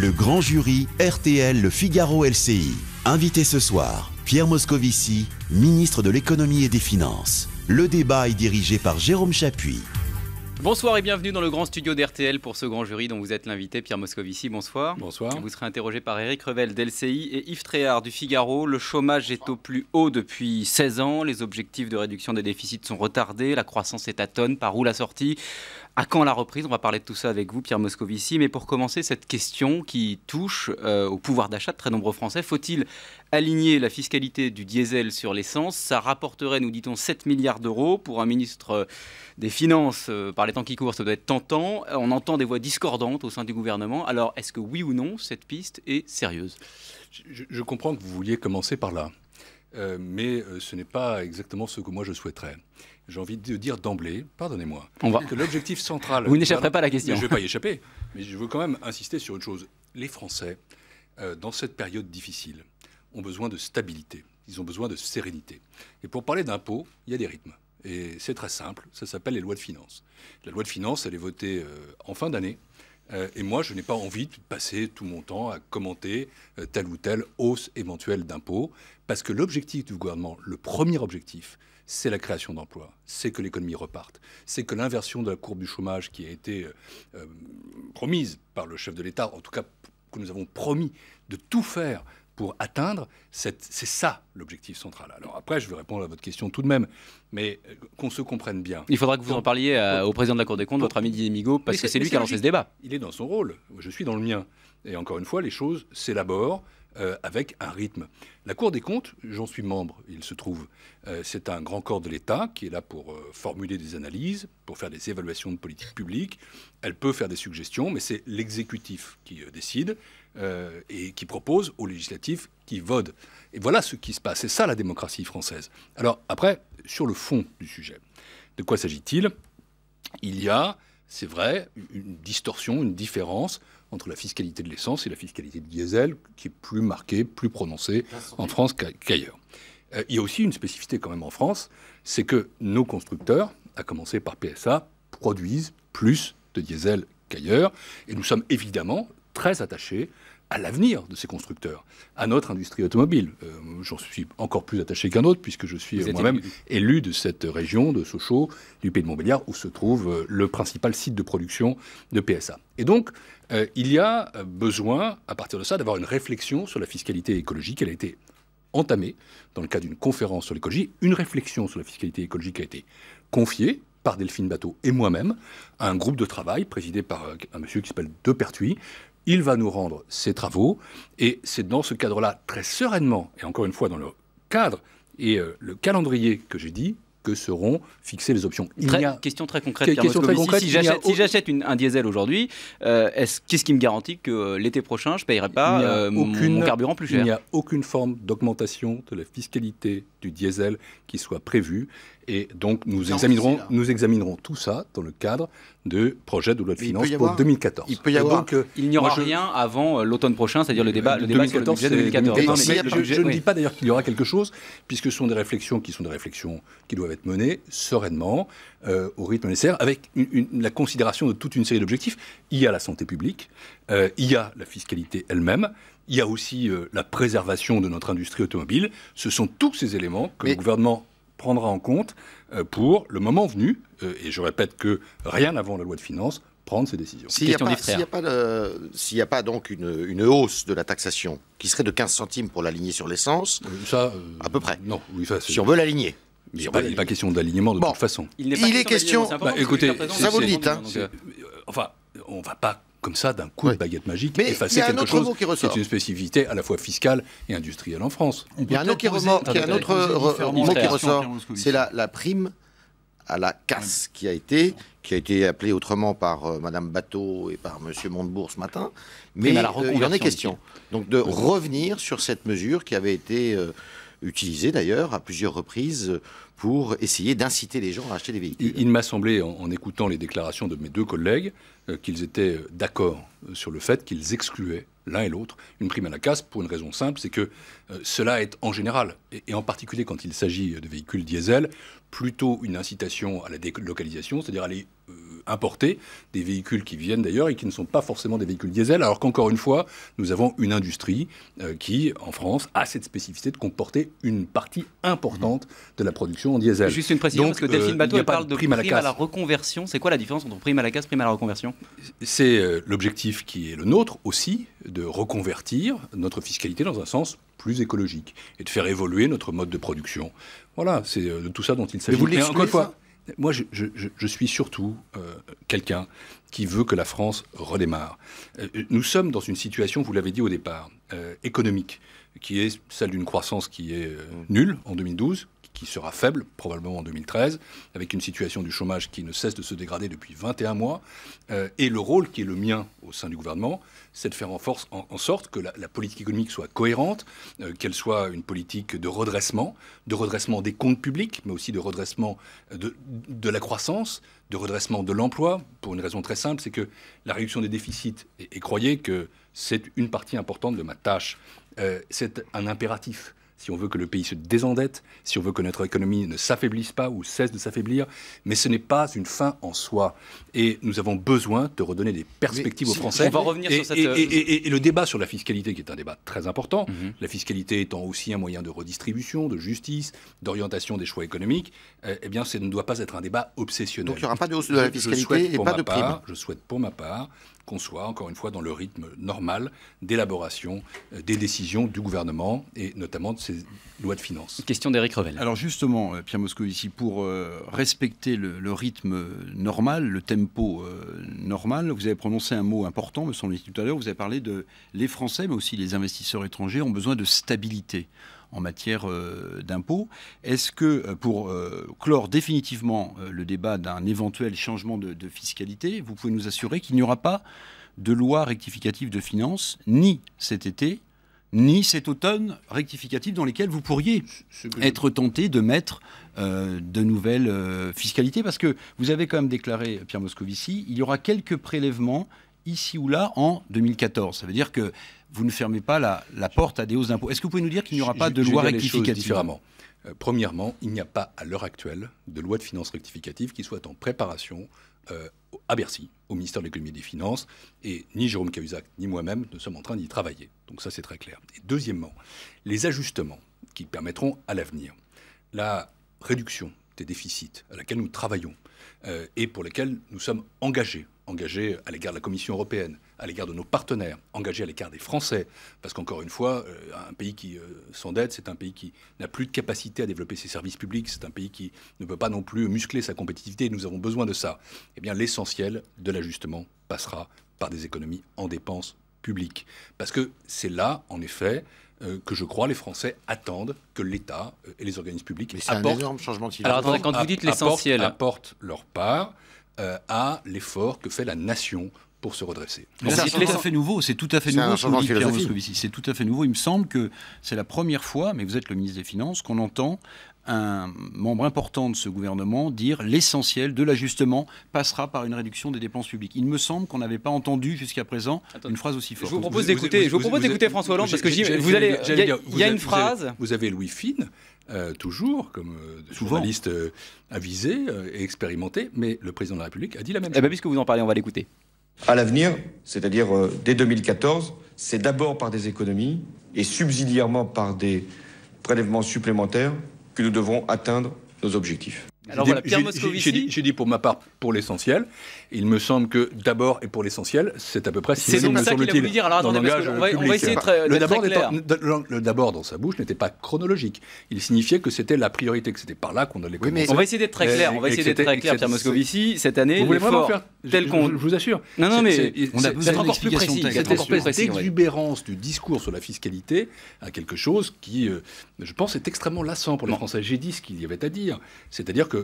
Le grand jury, RTL, Le Figaro, LCI. Invité ce soir, Pierre Moscovici, ministre de l'économie et des finances. Le débat est dirigé par Jérôme Chapuis. Bonsoir et bienvenue dans le grand studio d'RTL pour ce grand jury dont vous êtes l'invité, Pierre Moscovici. Bonsoir. Bonsoir. Vous serez interrogé par Eric Revel d'LCI et Yves Tréhard du Figaro. Le chômage est au plus haut depuis 16 ans. Les objectifs de réduction des déficits sont retardés. La croissance est à tonnes, Par où la sortie à quand la reprise On va parler de tout ça avec vous, Pierre Moscovici. Mais pour commencer, cette question qui touche euh, au pouvoir d'achat de très nombreux Français. Faut-il aligner la fiscalité du diesel sur l'essence Ça rapporterait, nous dit-on, 7 milliards d'euros. Pour un ministre euh, des Finances, euh, par les temps qui courent, ça doit être tentant. On entend des voix discordantes au sein du gouvernement. Alors, est-ce que oui ou non, cette piste est sérieuse je, comprends que vous vouliez commencer par là. mais ce n'est pas exactement ce que moi je souhaiterais j'ai envie de dire d'emblée, pardonnez-moi, que l'objectif central... Vous n'échapperez pas à la question. Je ne vais pas y échapper, mais je veux quand même insister sur une chose. Les Français, euh, dans cette période difficile, ont besoin de stabilité, ils ont besoin de sérénité. Et pour parler d'impôts, il y a des rythmes. Et c'est très simple, ça s'appelle les lois de finances. La loi de finances, elle est votée euh, en fin d'année. Euh, et moi, je n'ai pas envie de passer tout mon temps à commenter telle ou telle hausse éventuelle d'impôts, parce que l'objectif du gouvernement, le premier objectif, c'est la création d'emplois, c'est que l'économie reparte, c'est que l'inversion de la courbe du chômage qui a été euh, euh, promise par le chef de l'État, en tout cas que nous avons promis de tout faire pour atteindre, c'est ça l'objectif central. Alors après, je vais répondre à votre question tout de même, mais euh, qu'on se comprenne bien. Il faudra que vous en parliez au président de la Cour des comptes, votre ami Didier Migaud, parce que c'est lui qui a lancé ce débat. Il est dans son rôle, je suis dans le mien. Et encore une fois, les choses s'élaborent, euh, avec un rythme. La Cour des comptes, j'en suis membre, il se trouve, euh, c'est un grand corps de l'État qui est là pour euh, formuler des analyses, pour faire des évaluations de politique publique. Elle peut faire des suggestions, mais c'est l'exécutif qui décide et qui propose au législatif qui vote. Et voilà ce qui se passe. C'est ça la démocratie française. Alors après, sur le fond du sujet, de quoi s'agit-il Il y a, c'est vrai, une distorsion, une différence entre la fiscalité de l'essence et la fiscalité du diesel, qui est plus marquée, plus prononcée en France qu'ailleurs. Euh, il y a aussi une spécificité quand même en France, c'est que nos constructeurs, à commencer par PSA, produisent plus de diesel qu'ailleurs, et nous sommes évidemment très attachés à l'avenir de ces constructeurs, à notre industrie automobile. Euh, j'en suis encore plus attaché qu'un autre, puisque je suis moi-même élu de cette région, de Sochaux, du Pays de Montbéliard, où se trouve euh, le principal site de production de PSA. Et donc, euh, il y a besoin, à partir de ça, d'avoir une réflexion sur la fiscalité écologique. Elle a été entamée dans le cadre d'une conférence sur l'écologie. Une réflexion sur la fiscalité écologique a été confiée par Delphine Bateau et moi-même à un groupe de travail présidé par un monsieur qui s'appelle De Pertuis, il va nous rendre ses travaux, et c'est dans ce cadre-là, très sereinement, et encore une fois dans le cadre et euh, le calendrier que j'ai dit, que seront fixées les options. Question très concrète. si, j'achète un diesel aujourd'hui, euh, qu'est-ce qui me garantit que euh, l'été prochain, je ne paierai pas euh, mon carburant plus cher Il n'y a aucune forme d'augmentation de la fiscalité du diesel qui soit prévue. Et donc, nous examinerons, nous examinerons tout ça dans le cadre de projet de loi de finances pour 2014. Il Donc, il n'y aura rien avant l'automne prochain, c'est-à-dire le débat, le 2014, sur le budget 2014. je, ne dis pas d'ailleurs qu'il y aura quelque chose, puisque ce sont des réflexions qui sont des réflexions qui doivent être menées sereinement, euh, au rythme nécessaire, avec la considération de toute une série d'objectifs. Il y a la santé publique, euh, il y a la fiscalité elle-même, il y a aussi euh, la préservation de notre industrie automobile. Ce sont tous ces éléments que le gouvernement prendra en compte pour, le moment venu, et je répète que rien avant la loi de finances, prendre ces décisions. S'il n'y a, pas donc une, hausse de la taxation qui serait de 15 centimes pour l'aligner sur l'essence, ça, à peu près. Non, si on veut l'aligner. Il n'est pas, question d'alignement de toute façon. Il, pas est question. Est bah, écoutez, ça vous le dites. Hein. Euh, enfin, on va pas comme ça d'un coup de baguette magique Mais effacer quelque chose qui, une spécificité à la fois fiscale et industrielle en France. il y a un autre, mot qui ressort, c'est la, prime à la casse qui a été qui a été appelée autrement par Mme euh, Madame Bateau et par Monsieur Montebourg ce matin. Mais, il euh, il en est question. Donc de revenir sur cette mesure qui avait été utilisé d'ailleurs à plusieurs reprises pour essayer d'inciter les gens à acheter des véhicules. Il, m'a semblé, en, écoutant les déclarations de mes deux collègues, euh, qu'ils étaient d'accord euh, sur le fait qu'ils excluaient l'un et l'autre, une prime à la casse pour une raison simple, c'est que euh, cela est en général, et, en particulier quand il s'agit euh, de véhicules diesel, plutôt une incitation à la délocalisation, c'est-à-dire aller euh, importer des véhicules qui viennent d'ailleurs et qui ne sont pas forcément des véhicules diesel, alors qu'encore une fois, nous avons une industrie qui, en France, a cette spécificité de comporter une partie importante de la production en diesel. Juste une précision, parce que Delphine Bateau parle de prime, à, la, prime la reconversion. C'est quoi la différence entre prime à la casse, prime à la reconversion C'est l'objectif qui est le nôtre aussi, de de reconvertir notre fiscalité dans un sens plus écologique et de faire évoluer notre mode de production. Voilà, c'est euh, de tout ça dont il s'agit. Mais vous l'expliquez fois, moi, je, suis surtout euh, quelqu'un qui veut que la France redémarre. Euh, nous sommes dans une situation, vous l'avez dit au départ, économique, qui est celle d'une croissance qui est nulle en 2012, qui sera faible, probablement en 2013, avec une situation du chômage qui ne cesse de se dégrader depuis 21 mois. Euh, et le rôle qui est le mien au sein du gouvernement, c'est de faire en, force, en, sorte que la, politique économique soit cohérente, euh, qu'elle soit une politique de redressement, de redressement des comptes publics, mais aussi de redressement de, la croissance, de redressement de l'emploi, pour une raison très simple, c'est que la réduction des déficits, et, croyez que c'est une partie importante de ma tâche, euh, c'est un impératif si on veut que le pays se désendette, si on veut que notre économie ne s'affaiblisse pas ou cesse de s'affaiblir, mais ce n'est pas une fin en soi. Et nous avons besoin de redonner des perspectives aux Français. On va revenir et, sur cette... Euh, et, et, le débat sur la fiscalité, qui est un débat très important, mhm. la fiscalité étant aussi un moyen de redistribution, de justice, d'orientation des choix économiques, eh, eh bien, ça ne doit pas être un débat obsessionnel. Donc il n'y aura pas de hausse de la fiscalité et pas de prime. je souhaite pour ma part qu'on soit, encore une fois, dans le rythme normal d'élaboration euh, des décisions du gouvernement et notamment de ses lois de finances. Question d'Éric Revel. Alors justement, euh, Pierre Moscovici, pour euh, respecter le, rythme normal, le tempo normal, vous avez prononcé un mot important, me semble-t-il, tout à l'heure, vous avez parlé de les Français, mais aussi les investisseurs étrangers ont besoin de stabilité en matière euh, d'impôts. Est-ce que euh, pour euh, clore définitivement le débat d'un éventuel changement de, fiscalité, vous pouvez nous assurer qu'il n'y aura pas de loi rectificative de finances, ni cet été, ni cet automne rectificatif dans lesquelles vous pourriez être tenté de mettre de nouvelles fiscalités Parce que vous avez quand même déclaré, Pierre Moscovici, il y aura quelques prélèvements ici ou là en 2014. Ça veut dire que vous ne fermez pas la, porte à des hausses d'impôts. Est-ce que vous pouvez nous dire qu'il n'y aura pas de loi rectificative différemment. Euh, premièrement, il n'y a pas à l'heure actuelle de loi de finances rectificative qui soit en préparation euh, à Bercy, au ministère de l'économie et des finances, et ni Jérôme Cahuzac ni moi-même ne sommes en train d'y travailler. Donc ça c'est très clair. Et deuxièmement, les ajustements qui permettront à l'avenir la réduction des déficits à laquelle nous travaillons, euh, et pour lesquels nous sommes engagés. Engagés à l'égard de la Commission européenne, à l'égard de nos partenaires, engagés à l'égard des Français. Parce qu'encore une fois, euh, un pays qui euh, s'endette, c'est un pays qui n'a plus de capacité à développer ses services publics, c'est un pays qui ne peut pas non plus muscler sa compétitivité. Nous avons besoin de ça. Eh bien, l'essentiel de l'ajustement passera par des économies en dépenses publiques. Parce que c'est là, en effet, euh, que je crois les Français attendent que l'État euh, et les organismes publics apportent, leur part euh, à l'effort que fait la nation pour se redresser. C'est tout à fait nouveau, c'est tout à fait nouveau, c'est tout à fait nouveau. Il me semble que c'est la première fois, mais vous êtes le ministre des Finances, qu'on entend un membre important de ce gouvernement dire l'essentiel de l'ajustement passera par une réduction des dépenses publiques. Il me semble qu'on n'avait pas entendu jusqu'à présent une phrase aussi forte. Je vous propose d'écouter, vous François Hollande parce que vous allez, il y, a une phrase. Avez, vous avez Louis Fine. Euh, toujours comme euh, journaliste euh, avisé euh, et expérimenté, mais le président de la République a dit la même eh ben, chose. Eh puisque vous en parlez, on va l'écouter. À l'avenir, c'est-à-dire dès 2014, c'est d'abord par des économies et subsidiairement par des prélèvements supplémentaires que nous devons atteindre nos objectifs. Alors voilà, Pierre Moscovici. J'ai dit pour ma part, pour l'essentiel. Il me semble que d'abord et pour l'essentiel, c'est à peu près si C'est donc ça qu'il a voulu dire. Alors attendez, on, va, essayer d'être très le d'abord dans sa bouche n'était pas chronologique. Il signifiait que c'était la priorité, que c'était par là qu'on allait commencer. On va essayer d'être très clair. On va essayer d'être très clair, Pierre Moscovici. Cette année, vous voulez faire tel qu'on. Je, vous assure. Non, non, mais on a besoin encore plus précis. Cette espèce du discours sur la fiscalité à quelque chose qui, euh, je pense, est extrêmement lassant pour les Français. J'ai dit ce qu'il y avait à dire, c'est-à-dire que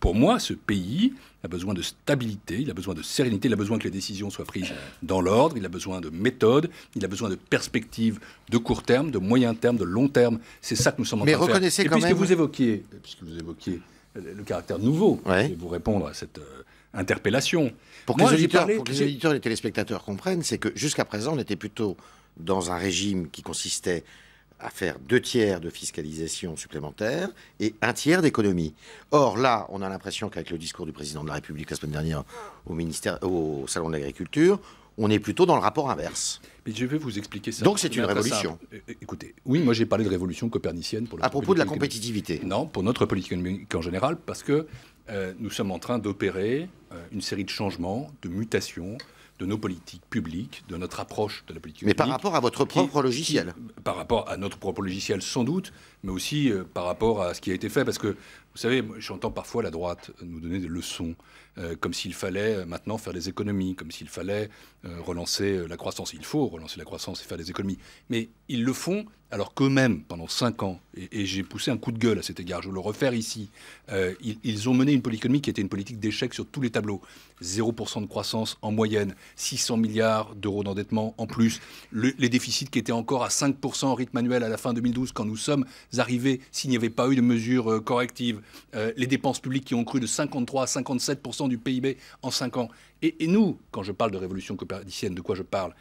pour moi, ce pays a besoin de stabilité, il a besoin de sérénité, il a besoin que les décisions soient prises dans l'ordre, il a besoin de méthode, il a besoin de perspectives de court terme, de moyen terme, de long terme. C'est ça que nous sommes en train de faire. Mais reconnaissez quand puisque même... Vous évoquiez, puisque vous évoquiez euh, le caractère nouveau, je vais vous répondre à cette euh, interpellation. Pour les, auditeurs, pour que les auditeurs et les téléspectateurs comprennent, c'est que jusqu'à présent, on était plutôt dans un régime qui consistait à faire deux tiers de fiscalisation supplémentaire et un tiers d'économie. Or, là, on a l'impression qu'avec le discours du président de la République la semaine dernière au, ministère, au Salon de l'Agriculture, on est plutôt dans le rapport inverse. Mais je vais vous expliquer ça. Donc c'est une révolution. Euh, écoutez, oui, moi j'ai parlé de révolution copernicienne pour. À propos de la compétitivité. Non, pour notre politique économique en général, parce que euh, nous sommes en train d'opérer euh, une série de changements, de mutations, de nos politiques publiques, de notre approche de la politique mais publique. Mais par rapport à votre propre logiciel Par rapport à notre propre logiciel, sans doute, mais aussi euh, par rapport à ce qui a été fait, parce que vous savez, j'entends parfois la droite nous donner des leçons, euh, comme s'il fallait euh, maintenant faire des économies, comme s'il fallait euh, relancer la croissance. Il faut relancer la croissance et faire des économies. Mais ils le font alors qu'eux-mêmes, pendant cinq ans, et, j'ai poussé un coup de gueule à cet égard, je veux le refaire ici, ils, ont mené une politique qui était une politique d'échec sur tous les tableaux. 0% de croissance en moyenne, 600 milliards d'euros d'endettement en plus, les déficits qui étaient encore à 5% en rythme annuel à la fin 2012 quand nous sommes arrivés s'il n'y avait pas eu de mesures correctives. Euh, les dépenses publiques qui ont cru de 53 à 57 du PIB en 5 ans. Et, nous, quand je parle de révolution copernicienne, de quoi je parle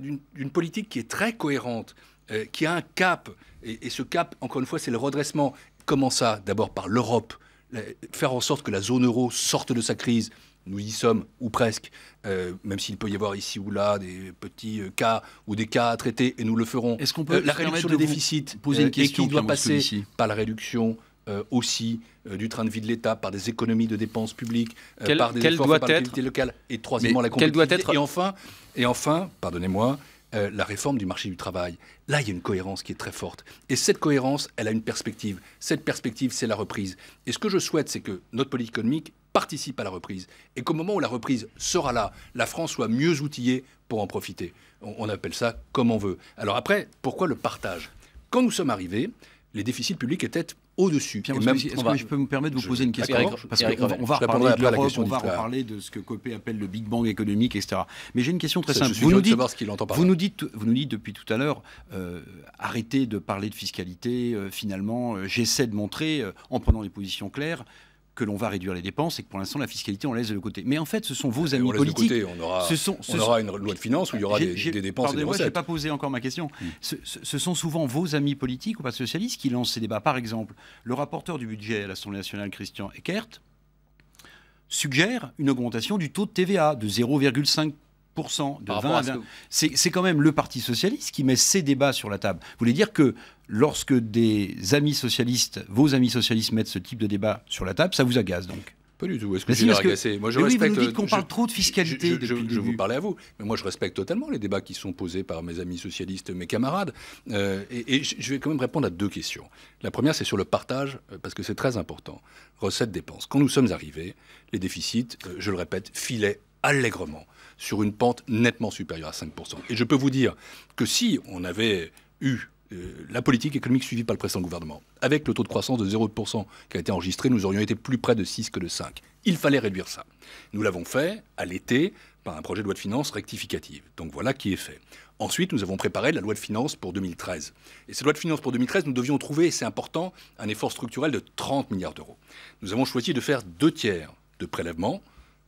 D'une politique qui est très cohérente, euh, qui a un cap. Et, ce cap, encore une fois, c'est le redressement. Comment ça D'abord par l'Europe. Faire en sorte que la zone euro sorte de sa crise, nous y sommes, ou presque, euh, même s'il peut y avoir ici ou là des petits cas ou des cas à traiter, et nous le ferons. Est-ce qu'on peut la réduction des déficits poser une question qui doit passer par la réduction euh, aussi euh, du train de vie de l'État par des économies de dépenses publiques, euh, par des efforts de par locale et troisièmement la compétitivité. Doit être... Et enfin, et enfin pardonnez-moi, la réforme du marché du travail. Là, il y a une cohérence qui est très forte. Et cette cohérence, elle a une perspective. Cette perspective, c'est la reprise. Et ce que je souhaite, c'est que notre politique économique participe à la reprise. Et qu'au moment où la reprise sera là, la France soit mieux outillée pour en profiter. on appelle ça comme on veut. Alors après, pourquoi le partage Quand nous sommes arrivés, les déficits publics étaient au-dessus. Est-ce que je peux me permettre de vous poser une question Parce qu'on va, on va reparler de on va reparler de ce que Copé appelle le Big Bang économique, etc. Mais j'ai une question très simple. Vous nous, dites, vous, nous depuis tout à l'heure, euh, arrêtez de parler de fiscalité, euh, finalement, euh, j'essaie de montrer, en prenant des positions claires, que l'on va réduire les dépenses et que pour l'instant la fiscalité on laisse de côté. Mais en fait, ce sont vos amis politiques. on aura, ce sont, on aura une loi de finances où il y aura des, des, dépenses et des recettes. Je n'ai pas posé encore ma question. Hmm. Ce, ce, sont souvent vos amis politiques ou pas socialistes qui lancent ces débats. Par exemple, le rapporteur du budget à l'Assemblée nationale, Christian Eckert, suggère une augmentation du taux de TVA de 0,5 de C'est quand même le Parti socialiste qui met ces débats sur la table. Vous voulez dire que lorsque des amis socialistes, vos amis socialistes mettent ce type de débat sur la table, ça vous agace donc pas du tout. Est-ce que je agacé Oui, vous nous dites qu'on euh, parle trop de fiscalité. Je, depuis vous parlais à vous, mais moi, je respecte totalement les débats qui sont posés par mes amis socialistes, mes camarades. Euh, et, je vais quand même répondre à deux questions. La première, c'est sur le partage, euh, parce que c'est très important. Recettes, dépenses. Quand nous sommes arrivés, les déficits, je le répète, filaient allègrement sur une pente nettement supérieure à 5%. Et je peux vous dire que si on avait eu euh, la politique économique suivie par le précédent gouvernement, avec le taux de croissance de 0% qui a été enregistré, nous aurions été plus près de 6 que de 5. Il fallait réduire ça. Nous l'avons fait à l'été par un projet de loi de finances rectificative. Donc voilà qui est fait. Ensuite, nous avons préparé la loi de finances pour 2013. Et cette loi de finances pour 2013, nous devions trouver, et c'est important, un effort structurel de 30 milliards d'euros. Nous avons choisi de faire deux tiers de prélèvements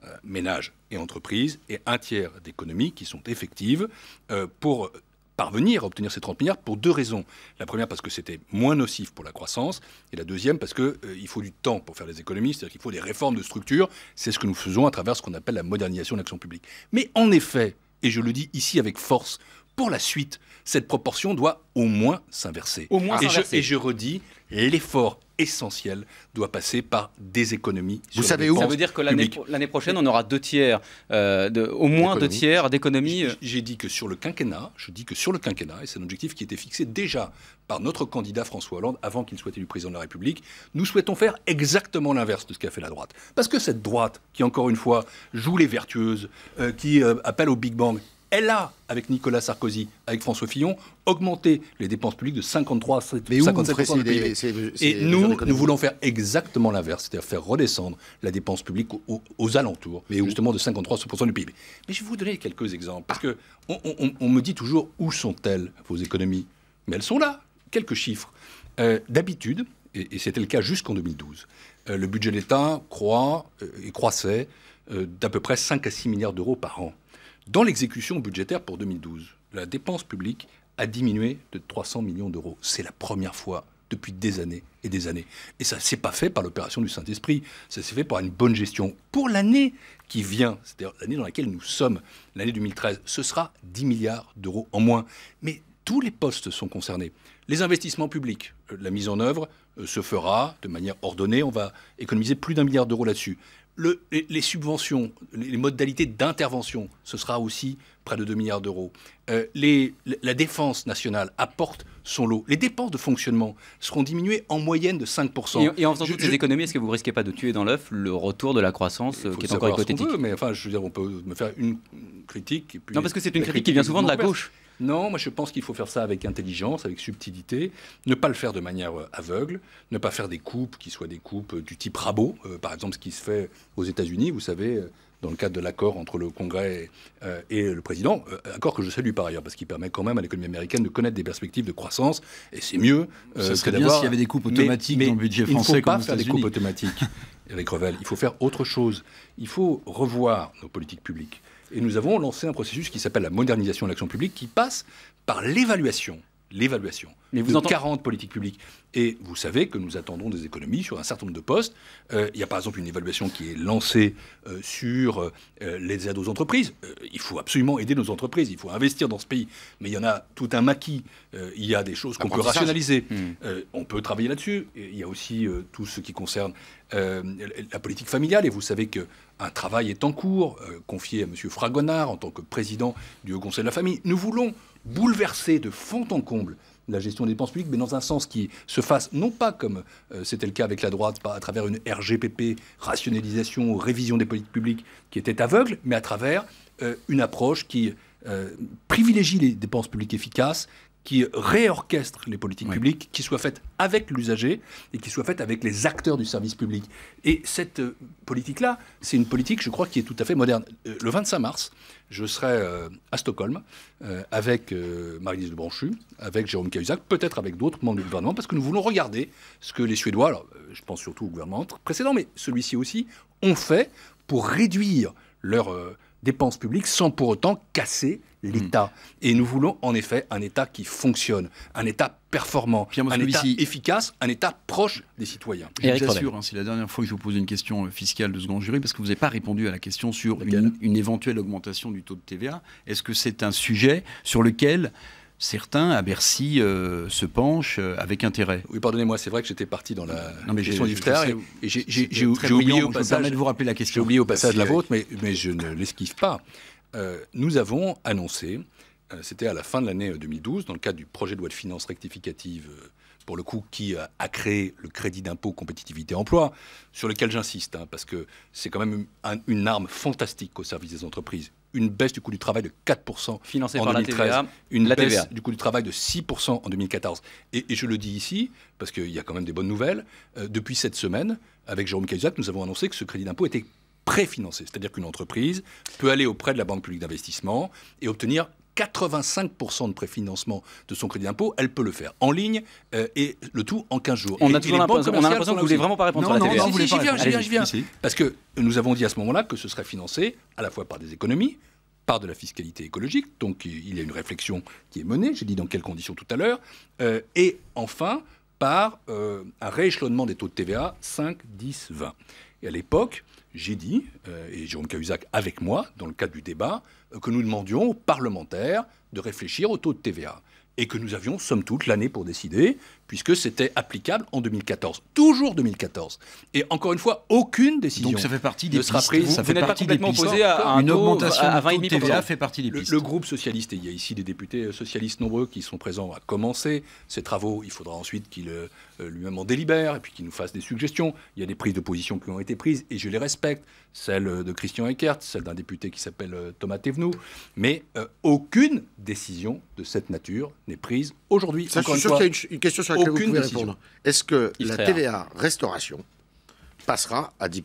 euh, ménages et entreprises, et un tiers d'économies qui sont effectives euh, pour parvenir à obtenir ces 30 milliards pour deux raisons. La première parce que c'était moins nocif pour la croissance, et la deuxième parce qu'il euh, faut du temps pour faire des économies, c'est-à-dire qu'il faut des réformes de structure, c'est ce que nous faisons à travers ce qu'on appelle la modernisation de l'action publique. Mais en effet, et je le dis ici avec force, pour la suite, cette proportion doit au moins s'inverser. et, je, et je redis, l'effort essentiel doit passer par des économies. Vous savez où Ça veut dire que l'année prochaine, on aura deux tiers, euh, au moins deux tiers d'économies. Euh. J'ai dit que sur le quinquennat, je dis que sur le quinquennat, et c'est un objectif qui était fixé déjà par notre candidat François Hollande avant qu'il ne soit élu président de la République, nous souhaitons faire exactement l'inverse de ce qu'a fait la droite. Parce que cette droite, qui encore une fois joue les vertueuses, euh, qui appelle au Big Bang, elle a, avec Nicolas Sarkozy, avec François Fillon, augmenté les dépenses publiques de 53 à 57 du PIB. Et nous, nous voulons faire exactement l'inverse, c'est-à-dire faire redescendre la dépense publique aux, alentours, mais justement de 53 du PIB. Mais je voudrais vous donner quelques exemples, parce que on, me dit toujours où sont-elles vos économies Mais elles sont là. Quelques chiffres. Euh, d'habitude, et, c'était le cas jusqu'en 2012, euh, le budget de l'État euh, et croissait d'à peu près 5 à 6 milliards d'euros par an. Dans l'exécution budgétaire pour 2012, la dépense publique a diminué de 300 millions d'euros. C'est la première fois depuis des années et des années. Et ça ne s'est pas fait par l'opération du Saint-Esprit, ça s'est fait par une bonne gestion. Pour l'année qui vient, c'est-à-dire l'année dans laquelle nous sommes, l'année 2013, ce sera 10 milliards d'euros en moins. Mais tous les postes sont concernés. Les investissements publics, euh, la mise en œuvre euh, se fera de manière ordonnée, on va économiser plus d'un milliard d'euros là-dessus les subventions, les modalités d'intervention, ce sera aussi près de 2 milliards d'euros. Euh, la défense nationale apporte son lot. Les dépenses de fonctionnement seront diminuées en moyenne de 5%. Et, en faisant toutes ces économies, est-ce que vous ne risquez pas de tuer dans l'œuf le retour de la croissance euh, qui est encore hypothétique Mais enfin, je veux dire, on peut me faire une critique. non, parce que c'est une critique, qui vient souvent de la gauche. Non, moi je pense qu'il faut faire ça avec intelligence, avec subtilité, ne pas le faire de manière euh, aveugle, ne pas faire des coupes qui soient des coupes euh, du type rabot, euh, par exemple ce qui se fait aux États-Unis, vous savez, dans le cadre de l'accord entre le Congrès et le président, accord que je salue par ailleurs, parce qu'il permet quand même à l'économie américaine de connaître des perspectives de croissance, et c'est mieux. Euh, ça serait bien s'il y avait des coupes automatiques mais, dans le budget français. Il ne faut pas faire des coupes automatiques, Eric Revel. Il faut faire autre chose. Il faut revoir nos politiques publiques. Et nous avons lancé un processus qui s'appelle la modernisation de l'action publique, qui passe par l'évaluation l'évaluation Mais vous de 40 politiques publiques. Et vous savez que nous attendons des économies sur un certain nombre de postes. Euh, il y a par exemple une évaluation qui est lancée euh, sur euh, les aides aux entreprises. il faut absolument aider nos entreprises, il faut investir dans ce pays. Mais il y en a tout un maquis. il y a des choses qu'on peut rationaliser. Hmm. on peut travailler là-dessus. Il y a aussi tout ce qui concerne la politique familiale. Et vous savez que un travail est en cours, euh, confié à M. Fragonard en tant que président du Haut Conseil de la Famille. Nous voulons bouleverser de fond en comble la gestion des dépenses publiques, mais dans un sens qui se fasse non pas comme euh, c'était le cas avec la droite, pas à travers une RGPP, rationalisation, révision des politiques publiques qui était aveugle, mais à travers euh, une approche qui privilégie les dépenses publiques efficaces, qui réorchestre les politiques publiques, qui soient faites avec l'usager et qui soient faites avec les acteurs du service public. Et cette euh, politique-là, c'est une politique, je crois, qui est tout à fait moderne. Euh, le 25 mars, je serai euh, à Stockholm avec Marie-Lise Branchu, avec Jérôme Cahuzac, peut-être avec d'autres membres du gouvernement, parce que nous voulons regarder ce que les Suédois, je pense surtout au gouvernement précédent, mais celui-ci aussi, ont fait pour réduire leur dépenses publiques sans pour autant casser l'État. Hmm. Et nous voulons en effet un État qui fonctionne, un État performant, un État efficace, un État proche des citoyens. Et je vous assure, hein, c'est la dernière fois que je vous pose une question euh, fiscale de grand jury, parce que vous n'avez pas répondu à la question sur une, éventuelle augmentation du taux de TVA. Est-ce que c'est un sujet sur lequel certains à Bercy euh, se penchent euh, avec intérêt. Oui, pardonnez-moi, c'est vrai que j'étais parti dans la question du et, j'ai oublié au passage. de vous rappeler la question. J'ai oublié au passage la vôtre, mais, je ne l'esquive pas. Euh, nous avons annoncé, c'était à la fin de l'année 2012, dans le cadre du projet de loi de finances rectificative. pour le coup, qui a, créé le crédit d'impôt compétitivité-emploi, sur lequel j'insiste, hein, parce que c'est quand même une arme fantastique au service des entreprises une baisse du coût du travail de 4% en 2013, une baisse du coût du travail de 6% en 2014. Et, je le dis ici, parce qu'il y a quand même des bonnes nouvelles, euh, depuis cette semaine, avec Jérôme Cahuzac, nous avons annoncé que ce crédit d'impôt était préfinancé, c'est-à-dire qu'une entreprise peut aller auprès de la Banque publique d'investissement et obtenir 85% de préfinancement de son crédit d'impôt, elle peut le faire en ligne euh, et le tout en 15 jours. On a l'impression que vous ne voulez vraiment pas répondre à la TVA. Non, non, si, si, je viens, je viens, Parce que nous avons dit à ce moment-là que ce serait financé à la fois par des économies, par de la fiscalité écologique, donc il y a une réflexion qui est menée, j'ai dit dans quelles conditions tout à l'heure, euh, et enfin par euh, un rééchelonnement des taux de TVA 5, 10, 20. Et à l'époque, j'ai dit, et Jérôme Cahuzac avec moi, dans le cadre du débat, que nous demandions aux parlementaires de réfléchir au taux de TVA et que nous avions, somme toute, l'année pour décider puisque c'était applicable en 2014. Toujours 2014. Et encore une fois, aucune décision Donc ça fait partie des ne sera prise. Ça vous, pas complètement opposé à une augmentation TVA fait partie des Le, groupe socialiste, et il y a ici des députés euh, socialistes nombreux qui sont présents à commencer ces travaux. Il faudra ensuite qu'il euh, euh, lui-même en délibère et puis qu'il nous fasse des suggestions. Il y a des prises de position qui ont été prises et je les respecte. Celle de Christian Eckert, celle d'un député qui s'appelle Thomas Thévenoud. Mais aucune décision de cette nature n'est prise aujourd'hui. Je sûr qu'il y a une, question sur aucune Est-ce que la TVA restauration passera à 10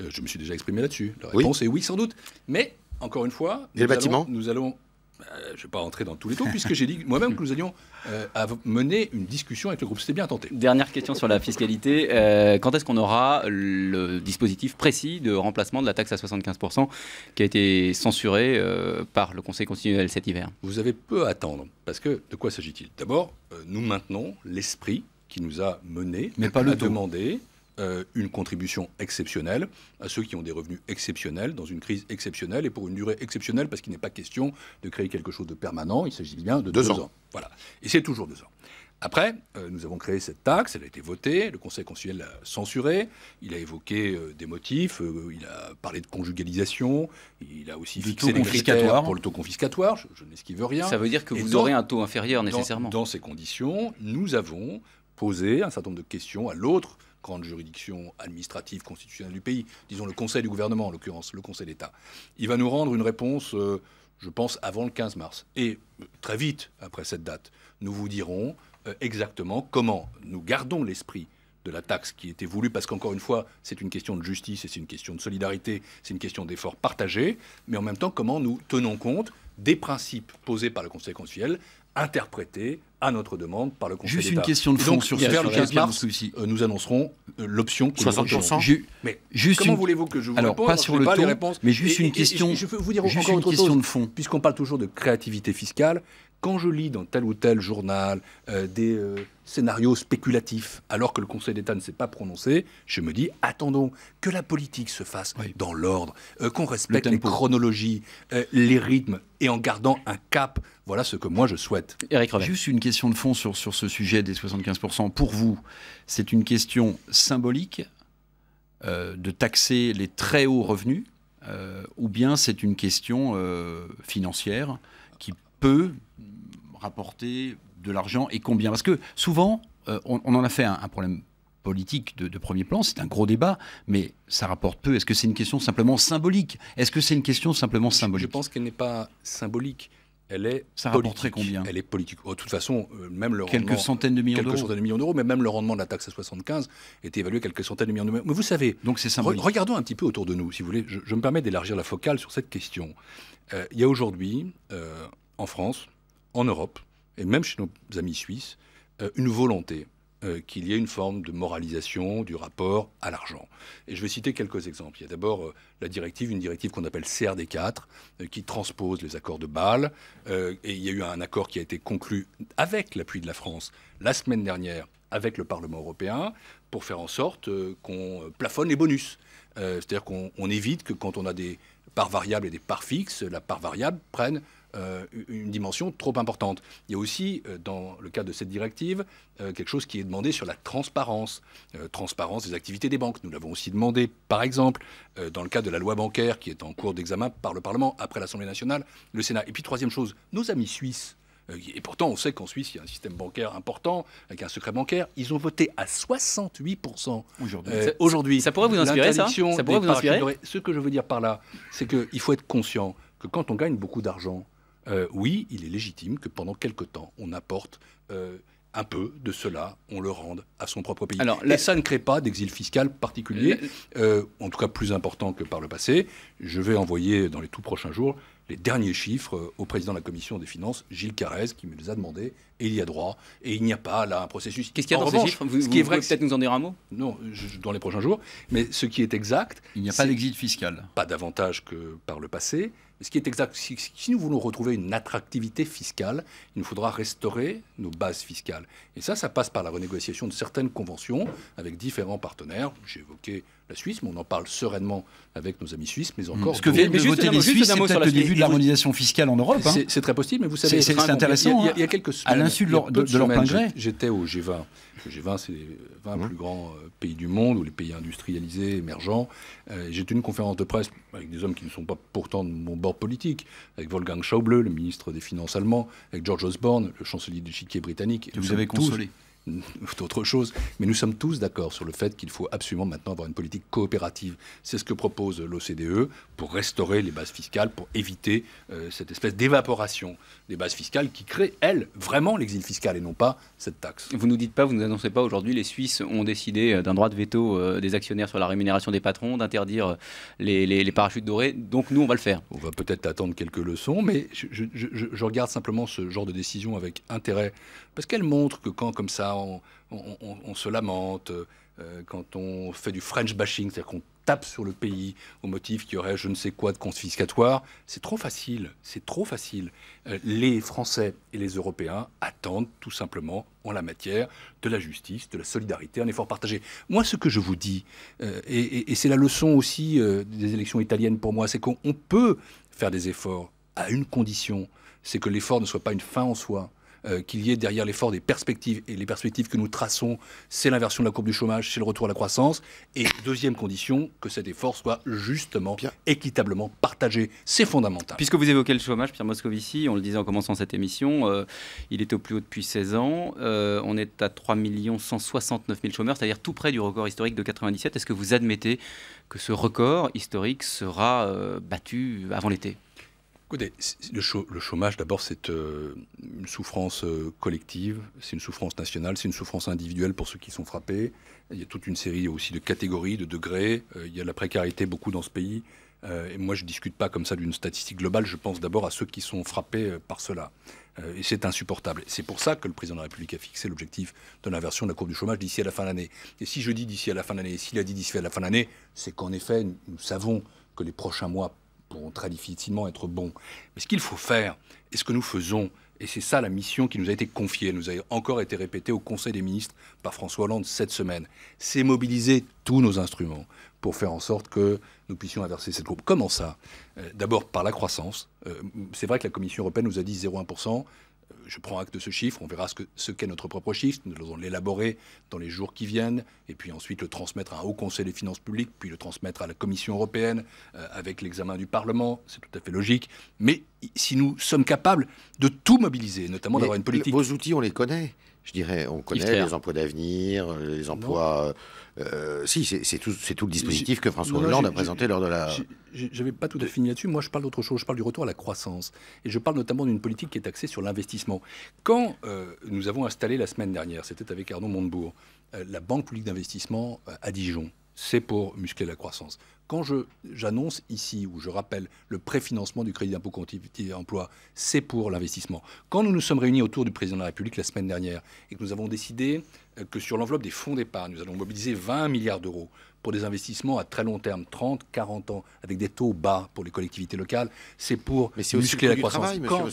euh, Je me suis déjà exprimé là-dessus. La réponse est oui, sans doute. Mais, encore une fois, les bâtiments. nous allons euh, je ne vais pas rentrer dans tous les taux, puisque j'ai dit moi-même que nous allions euh, mener une discussion avec le groupe. C'était bien tenté. Dernière question sur la fiscalité. Euh, quand est-ce qu'on aura le dispositif précis de remplacement de la taxe à 75% qui a été censuré par le Conseil constitutionnel cet hiver Vous avez peu à attendre, parce que de quoi s'agit-il D'abord, nous maintenons l'esprit qui nous a menés, mais pas à le demander euh, une contribution exceptionnelle à ceux qui ont des revenus exceptionnels dans une crise exceptionnelle et pour une durée exceptionnelle parce qu'il n'est pas question de créer quelque chose de permanent, il s'agit bien de deux, ans. Voilà. Et c'est toujours deux ans. Après, euh, nous avons créé cette taxe, elle a été votée, le Conseil constitutionnel l'a censurée, il a évoqué euh, des motifs, il a parlé de conjugalisation, il a aussi fixé des critères pour le taux confiscatoire, je, n'esquive rien. Ça veut dire que vous aurez un taux inférieur nécessairement. dans, ces conditions, nous avons posé un certain nombre de questions à l'autre grande juridiction administrative constitutionnelle du pays, disons le Conseil du gouvernement en l'occurrence, le Conseil d'État. Il va nous rendre une réponse, euh, je pense, avant le 15 mars. Et euh, très vite, après cette date, nous vous dirons euh, exactement comment nous gardons l'esprit de la taxe qui était voulue, parce qu'encore une fois, c'est une question de justice et c'est une question de solidarité, c'est une question d'efforts partagés, mais en même temps, comment nous tenons compte des principes posés par le Conseil constitutionnel interprété à notre demande par le Conseil d'État. Juste une question de fond donc, sur vers le 15 mars, euh, nous annoncerons euh, l'option 60%. mais juste comment voulez-vous que je vous Alors, réponde pas sur le ton, mais juste une question. je, vous dire juste encore une autre question chose, de fond, puisqu'on parle toujours de créativité fiscale. Quand je lis dans tel ou tel journal euh, des euh, scénarios spéculatifs, alors que le Conseil d'État ne s'est pas prononcé, je me dis attendons que la politique se fasse dans l'ordre, euh, qu'on respecte les chronologies, les rythmes, et en gardant un cap. Voilà ce que moi je souhaite. Eric Juste une question de fond sur, ce sujet des 75%. Pour vous, c'est une question symbolique de taxer les très hauts revenus ou bien c'est une question financière qui peut rapporter de l'argent et combien Parce que souvent, euh, on, en a fait un, problème politique de, premier plan, c'est un gros débat, mais ça rapporte peu. Est-ce que c'est une question simplement symbolique Est-ce que c'est une question simplement symbolique Je pense qu'elle n'est pas symbolique. Elle est ça rapporterait combien Elle est politique. Oh, de toute façon, euh, même le quelques rendement, centaines de millions quelques centaines de millions d'euros, mais même le rendement de la taxe à 75 était évalué à quelques centaines de millions d'euros. Mais vous savez, donc c'est symbolique. regardons un petit peu autour de nous, si vous voulez. Je, me permets d'élargir la focale sur cette question. Euh, il y a aujourd'hui en France en Europe, et même chez nos amis suisses, euh, une volonté euh, qu'il y ait une forme de moralisation du rapport à l'argent. Et je vais citer quelques exemples. Il y a d'abord euh, la directive, une directive qu'on appelle CRD4, qui transpose les accords de Bâle. et il y a eu un accord qui a été conclu avec l'appui de la France la semaine dernière avec le Parlement européen pour faire en sorte qu'on plafonne les bonus. C'est-à-dire qu'on évite que quand on a des parts variables et des parts fixes, la part variable prenne euh, une dimension trop importante. Il y a aussi, euh, dans le cadre de cette directive, euh, quelque chose qui est demandé sur la transparence. transparence des activités des banques. Nous l'avons aussi demandé, par exemple, dans le cadre de la loi bancaire qui est en cours d'examen par le Parlement, après l'Assemblée nationale, le Sénat. Et puis, troisième chose, nos amis suisses. Et pourtant, on sait qu'en Suisse, il y a un système bancaire important, avec un secret bancaire. Ils ont voté à 68% aujourd'hui. ça, ça, pourrait vous inspirer, ça Ça pourrait vous inspirer Ce que je veux dire par là, c'est qu'il faut être conscient que quand on gagne beaucoup d'argent, euh, oui, il est légitime que pendant quelque temps, on apporte euh, un peu de cela, on le rende à son propre pays. Alors, ça ne crée pas d'exil fiscal particulier, euh, en tout cas plus important que par le passé. Je vais envoyer dans les tout prochains jours les derniers chiffres au président de la commission des finances, Gilles Carrez, qui me les a demandés, et il y a droit, et il n'y a pas là un processus. Qu'est-ce qu'il y a dans ces chiffres Ce qui est vrai, peut-être nous en dire un mot Non, dans les prochains jours. Mais ce qui est exact, il n'y a pas d'exil fiscal. Pas davantage que par le passé, ce qui est exact, si, nous voulons retrouver une attractivité fiscale, il nous faudra restaurer nos bases fiscales. Et ça, ça passe par la renégociation de certaines conventions avec différents partenaires. J'ai évoqué la Suisse, mais on en parle sereinement avec nos amis suisses, mais encore. Ce que viennent de voter les Suisses, c'est peut-être le début de l'harmonisation fiscale en Europe. Hein. C'est très possible, mais vous savez, c'est intéressant. Il y, a, hein. quelques semaines, à l'insu de, leur, de, plein gré, j'étais au G20. Le G20, c'est les 20 hum. plus grands euh, pays du monde ou les pays industrialisés émergents. Euh, j'ai tenu une conférence de presse avec des hommes qui ne sont pas pourtant de mon politique, avec Wolfgang Schauble, le ministre des Finances allemand, avec George Osborne, le chancelier du chiquier britannique. Et vous avez consolé autre chose. Mais nous sommes tous d'accord sur le fait qu'il faut absolument maintenant avoir une politique coopérative. C'est ce que propose l'OCDE pour restaurer les bases fiscales, pour éviter euh, cette espèce d'évaporation des bases fiscales qui crée, elle, vraiment l'exil fiscal et non pas cette taxe. Vous nous dites pas, vous nous annoncez pas aujourd'hui, les Suisses ont décidé euh, d'un droit de veto euh, des actionnaires sur la rémunération des patrons, d'interdire les, parachutes dorés. Donc nous, on va le faire. On va peut-être attendre quelques leçons, mais je regarde simplement ce genre de décision avec intérêt parce qu'elle montre que quand, comme ça, on, se lamente, euh, quand on fait du French bashing, c'est-à-dire qu'on tape sur le pays au motif qu'il y aurait je ne sais quoi de confiscatoire, c'est trop facile, c'est trop facile. Euh, les Français et les Européens attendent tout simplement en la matière de la justice, de la solidarité, un effort partagé. Moi, ce que je vous dis, euh, et c'est la leçon aussi des élections italiennes pour moi, c'est qu'on peut faire des efforts à une condition, c'est que l'effort ne soit pas une fin en soi. Euh, qu'il y ait derrière l'effort des perspectives. Et les perspectives que nous traçons, c'est l'inversion de la courbe du chômage, c'est le retour à la croissance. Et deuxième condition, que cet effort soit justement, bien, équitablement partagé. C'est fondamental. Puisque vous évoquez le chômage, Pierre Moscovici, on le disait en commençant cette émission, euh, il est au plus haut depuis 16 ans. Euh, on est à 3 169 000 chômeurs, c'est-à-dire tout près du record historique de 97. Est-ce que vous admettez que ce record historique sera battu avant l'été Écoutez, le, chômage, d'abord, c'est euh, une souffrance euh, collective, c'est une souffrance nationale, c'est une souffrance individuelle pour ceux qui sont frappés. Il y a toute une série aussi de catégories, de degrés. Euh, il y a la précarité beaucoup dans ce pays. et moi, je ne discute pas comme ça d'une statistique globale. Je pense d'abord à ceux qui sont frappés par cela. et c'est insupportable. C'est pour ça que le président de la République a fixé l'objectif de l'inversion de la courbe du chômage d'ici à la fin de l'année. Et si je dis d'ici à la fin de l'année, s'il a dit d'ici à la fin de l'année, c'est qu'en effet, nous savons que les prochains mois très difficilement être bons. Mais ce qu'il faut faire, et ce que nous faisons, et c'est ça la mission qui nous a été confiée, nous a encore été répétée au Conseil des ministres par François Hollande cette semaine, c'est mobiliser tous nos instruments pour faire en sorte que nous puissions inverser cette courbe. Comment ça euh, D'abord par la croissance. Euh, c'est vrai que la Commission européenne nous a dit 0,1% je prends acte de ce chiffre, on verra ce, qu'est notre propre chiffre, nous allons l'élaborer dans les jours qui viennent, et puis ensuite le transmettre à un haut conseil des finances publiques, puis le transmettre à la Commission européenne euh, avec l'examen du Parlement, c'est tout à fait logique. Mais si nous sommes capables de tout mobiliser, notamment d'avoir une politique... Vos outils, on les connaît. Je dirais, on connaît les emplois d'avenir, euh, les emplois. Euh, euh, si, c'est tout, tout, le dispositif que François Hollande a présenté lors de la. Je n'avais pas tout à là-dessus. Moi, je parle d'autre chose. Je parle du retour à la croissance. Et je parle notamment d'une politique qui est axée sur l'investissement. Quand nous avons installé la semaine dernière, c'était avec Arnaud Montebourg, la Banque publique d'investissement à Dijon, c'est pour muscler la croissance. Quand j'annonce ici, ou je rappelle, le préfinancement du crédit d'impôt compétitivité et emploi, c'est pour l'investissement. Quand nous nous sommes réunis autour du président de la République la semaine dernière et que nous avons décidé euh, que sur l'enveloppe des fonds d'épargne, nous allons mobiliser 20 milliards d'euros pour des investissements à très long terme, 30, 40 ans, avec des taux bas pour les collectivités locales, c'est pour Mais muscler la croissance. quand,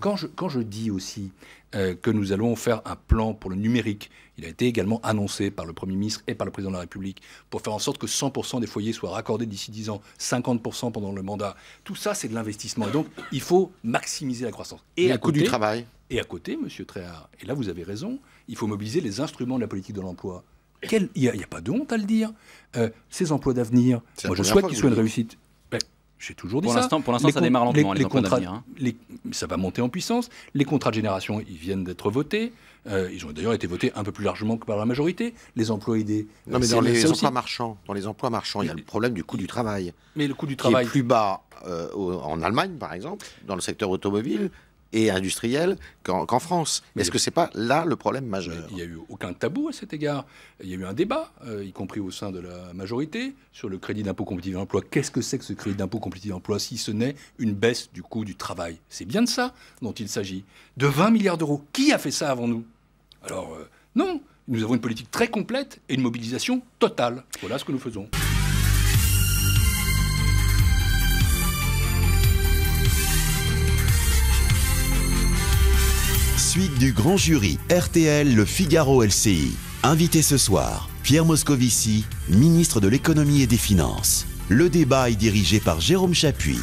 quand, je, quand, je, dis aussi euh, que nous allons faire un plan pour le numérique, il a été également annoncé par le Premier ministre et par le Président de la République pour faire en sorte que 100% des foyers soient raccordés d'ici 10 ans 50% pendant le mandat. Tout ça, c'est de l'investissement. Et donc, il faut maximiser la croissance. Et à côté du travail. Et à côté, Monsieur Tréhard, et là vous avez raison, il faut mobiliser les instruments de la politique de l'emploi. Il n'y a, pas de honte à le dire. Euh, ces emplois d'avenir, moi je souhaite qu'ils soient une réussite. Ben, j'ai toujours dit pour ça. Pour l'instant, ça démarre lentement, les, contrats hein. Ça va monter en puissance. Les contrats de génération, ils viennent d'être votés. Euh, ils ont d'ailleurs été votés un peu plus largement que par la majorité, les emplois aidés. Non, mais dans les, emplois marchands, dans les emplois marchands, il y a le problème du coût du travail. Mais le coût du travail. est plus bas euh, en Allemagne, par exemple, dans le secteur automobile, et industriel qu'en France. Est-ce que c'est pas là le problème majeur Il n'y a eu aucun tabou à cet égard. Il y a eu un débat, euh, y compris au sein de la majorité, sur le crédit d'impôt compétitif emploi. Qu'est-ce que c'est que ce crédit d'impôt compétitif d'emploi si ce n'est une baisse du coût du travail C'est bien de ça dont il s'agit. De 20 milliards d'euros. Qui a fait ça avant nous Alors, euh, non, nous avons une politique très complète et une mobilisation totale. Voilà ce que nous faisons. suite du grand jury RTL Le Figaro LCI. Invité ce soir, Pierre Moscovici, ministre de l'économie et des finances. Le débat est dirigé par Jérôme Chapuis.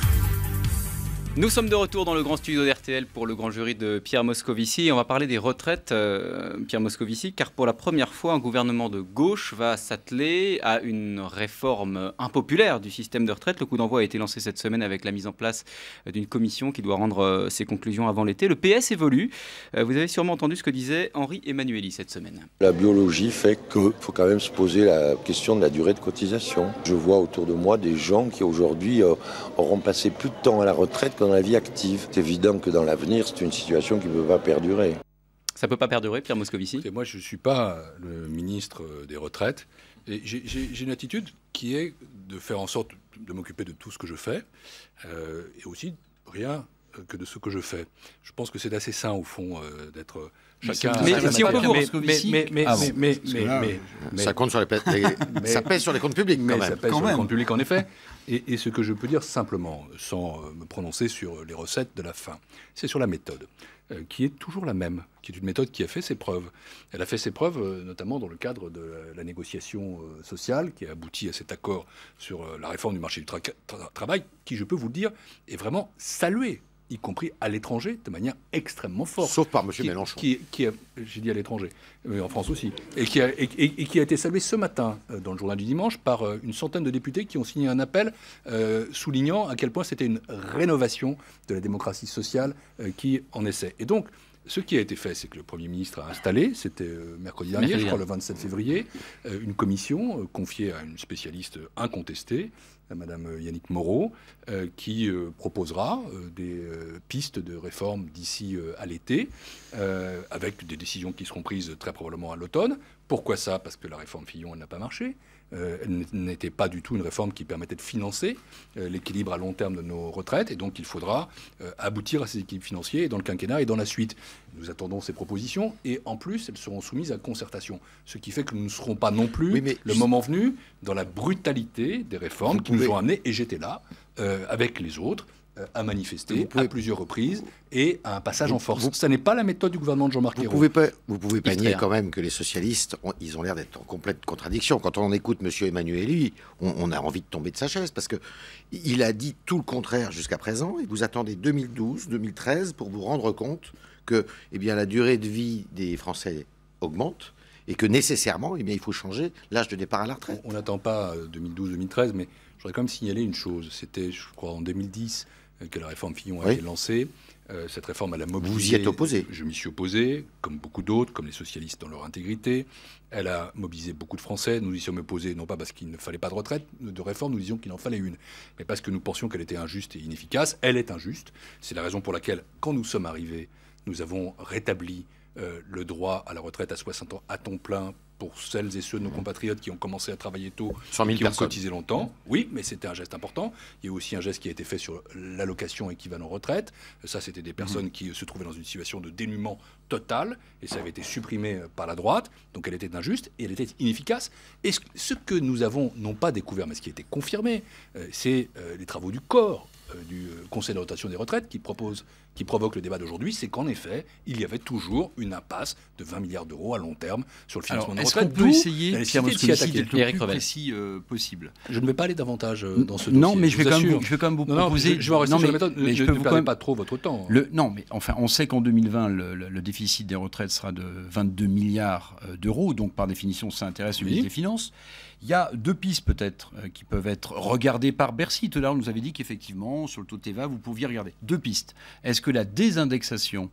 Nous sommes de retour dans le grand studio d'RTL pour le grand jury de Pierre Moscovici on va parler des retraites, euh, Pierre Moscovici, car pour la première fois, un gouvernement de gauche va s'atteler à une réforme impopulaire du système de retraite. Le coup d'envoi a été lancé cette semaine avec la mise en place d'une commission qui doit rendre euh, ses conclusions avant l'été. Le PS évolue. Euh, vous avez sûrement entendu ce que disait Henri Emmanueli cette semaine. La biologie fait que faut quand même se poser la question de la durée de cotisation. Je vois autour de moi des gens qui aujourd'hui auront passé plus de temps à la retraite dans la vie active. C'est évident que dans l'avenir, c'est une situation qui ne peut pas perdurer. Ça ne peut pas perdurer, Pierre Moscovici Moi, je ne suis pas le ministre des Retraites. J'ai une attitude qui est de faire en sorte de m'occuper de tout ce que je fais euh, et aussi rien que de ce que je fais. Je pense que c'est assez sain, au fond, euh, d'être Chacun mais si on peut vous mais, mais, ça compte sur les, ça pèse sur les comptes publics quand même. Ça pèse sur les comptes publics en effet. Et, ce que je peux dire simplement, sans euh, me prononcer sur euh, les recettes de la fin, c'est sur la méthode, euh, qui est toujours la même, qui est une méthode qui a fait ses preuves. Elle a fait ses preuves notamment dans le cadre de la négociation sociale qui a abouti à cet accord sur la réforme du marché du travail, qui, je peux vous le dire, est vraiment saluée y compris à l'étranger, de manière extrêmement forte. Sauf par M. Mélenchon. Qui, J'ai dit à l'étranger, mais en France aussi. Et qui, a, qui, a, été salué ce matin, euh, dans le journal du dimanche, par euh, une centaine de députés qui ont signé un appel euh, soulignant à quel point c'était une rénovation de la démocratie sociale qui en essaie. Et donc, ce qui a été fait, c'est que le Premier ministre a installé, c'était mercredi dernier, je crois le 27 février, une commission confiée à une spécialiste incontestée euh, Madame Yannick Moreau, euh, qui euh, proposera des pistes de réforme d'ici à l'été, avec des décisions qui seront prises très probablement à l'automne. Pourquoi ça Parce que la réforme Fillon, n'a pas marché. Euh, elle n'était pas du tout une réforme qui permettait de financer euh, l'équilibre à long terme de nos retraites. Et donc, il faudra euh, aboutir à ces équilibres financiers dans le quinquennat et dans la suite. Nous attendons ces propositions et en plus, elles seront soumises à concertation. Ce qui fait que nous ne serons pas non plus, le moment venu, dans la brutalité des réformes qui nous ont amenés, et j'étais là, avec les autres, euh, à manifester à plusieurs reprises et à un passage en force. Ce Ça n'est pas la méthode du gouvernement de Jean-Marc Ayrault. Vous pouvez pas, vous pouvez pas nier quand même que les socialistes, ils ont l'air d'être en complète contradiction. Quand on écoute M. Emmanuel, on, on, a envie de tomber de sa chaise parce que il a dit tout le contraire jusqu'à présent et vous attendez 2012, 2013 pour vous rendre compte que eh bien, la durée de vie des Français augmente et que nécessairement, eh bien, il faut changer l'âge de départ à la retraite. On n'attend pas 2012-2013, euh, mais j'aurais voudrais quand même signaler une chose. C'était, je crois, en 2010, euh, que la réforme Fillon a été lancée. Euh, cette réforme, elle a mobilisé. Vous y êtes opposé Je m'y suis opposé, comme beaucoup d'autres, comme les socialistes dans leur intégrité. Elle a mobilisé beaucoup de Français. Nous y sommes opposés, non pas parce qu'il ne fallait pas de retraite, de réforme, nous disions qu'il en fallait une, mais parce que nous pensions qu'elle était injuste et inefficace. Elle est injuste. C'est la raison pour laquelle, quand nous sommes arrivés, nous avons rétabli euh, le droit à la retraite à 60 ans à temps plein pour celles et ceux de nos mmh. compatriotes qui ont commencé à travailler tôt, qui ont cotisé longtemps. Oui, mais c'était un geste important. Il y a aussi un geste qui a été fait sur l'allocation équivalent retraite. Ça, c'était des mmh. personnes qui se trouvaient dans une situation de dénuement total, et ça avait été supprimé par la droite. Donc elle était injuste et elle était inefficace. Et ce que nous avons non pas découvert, mais ce qui a été confirmé, euh, c'est euh, les travaux du corps euh, du euh, Conseil Rotation des retraites qui, propose, qui provoque le débat d'aujourd'hui, c'est qu'en effet, il y avait toujours une impasse de 20 milliards d'euros à long terme sur le financement des retraites. Est-ce qu'on peut essayer, Pierre le plus précis euh, possible Je ne vais pas aller davantage dans ce non, dossier. Non, mais je, vais quand, même je vais quand même vous proposer... mais, je ne vous même... pas trop votre temps. non, mais enfin, on sait qu'en 2020, le, déficit des retraites sera de 22 milliards d'euros, donc par définition, ça intéresse le ministre des Finances. Il y a deux pistes peut-être euh, qui peuvent être regardées par Bercy. Tout à l'heure, nous avait dit qu'effectivement, sur le taux de TVA, vous pouviez regarder. Deux pistes. Est-ce que la désindexation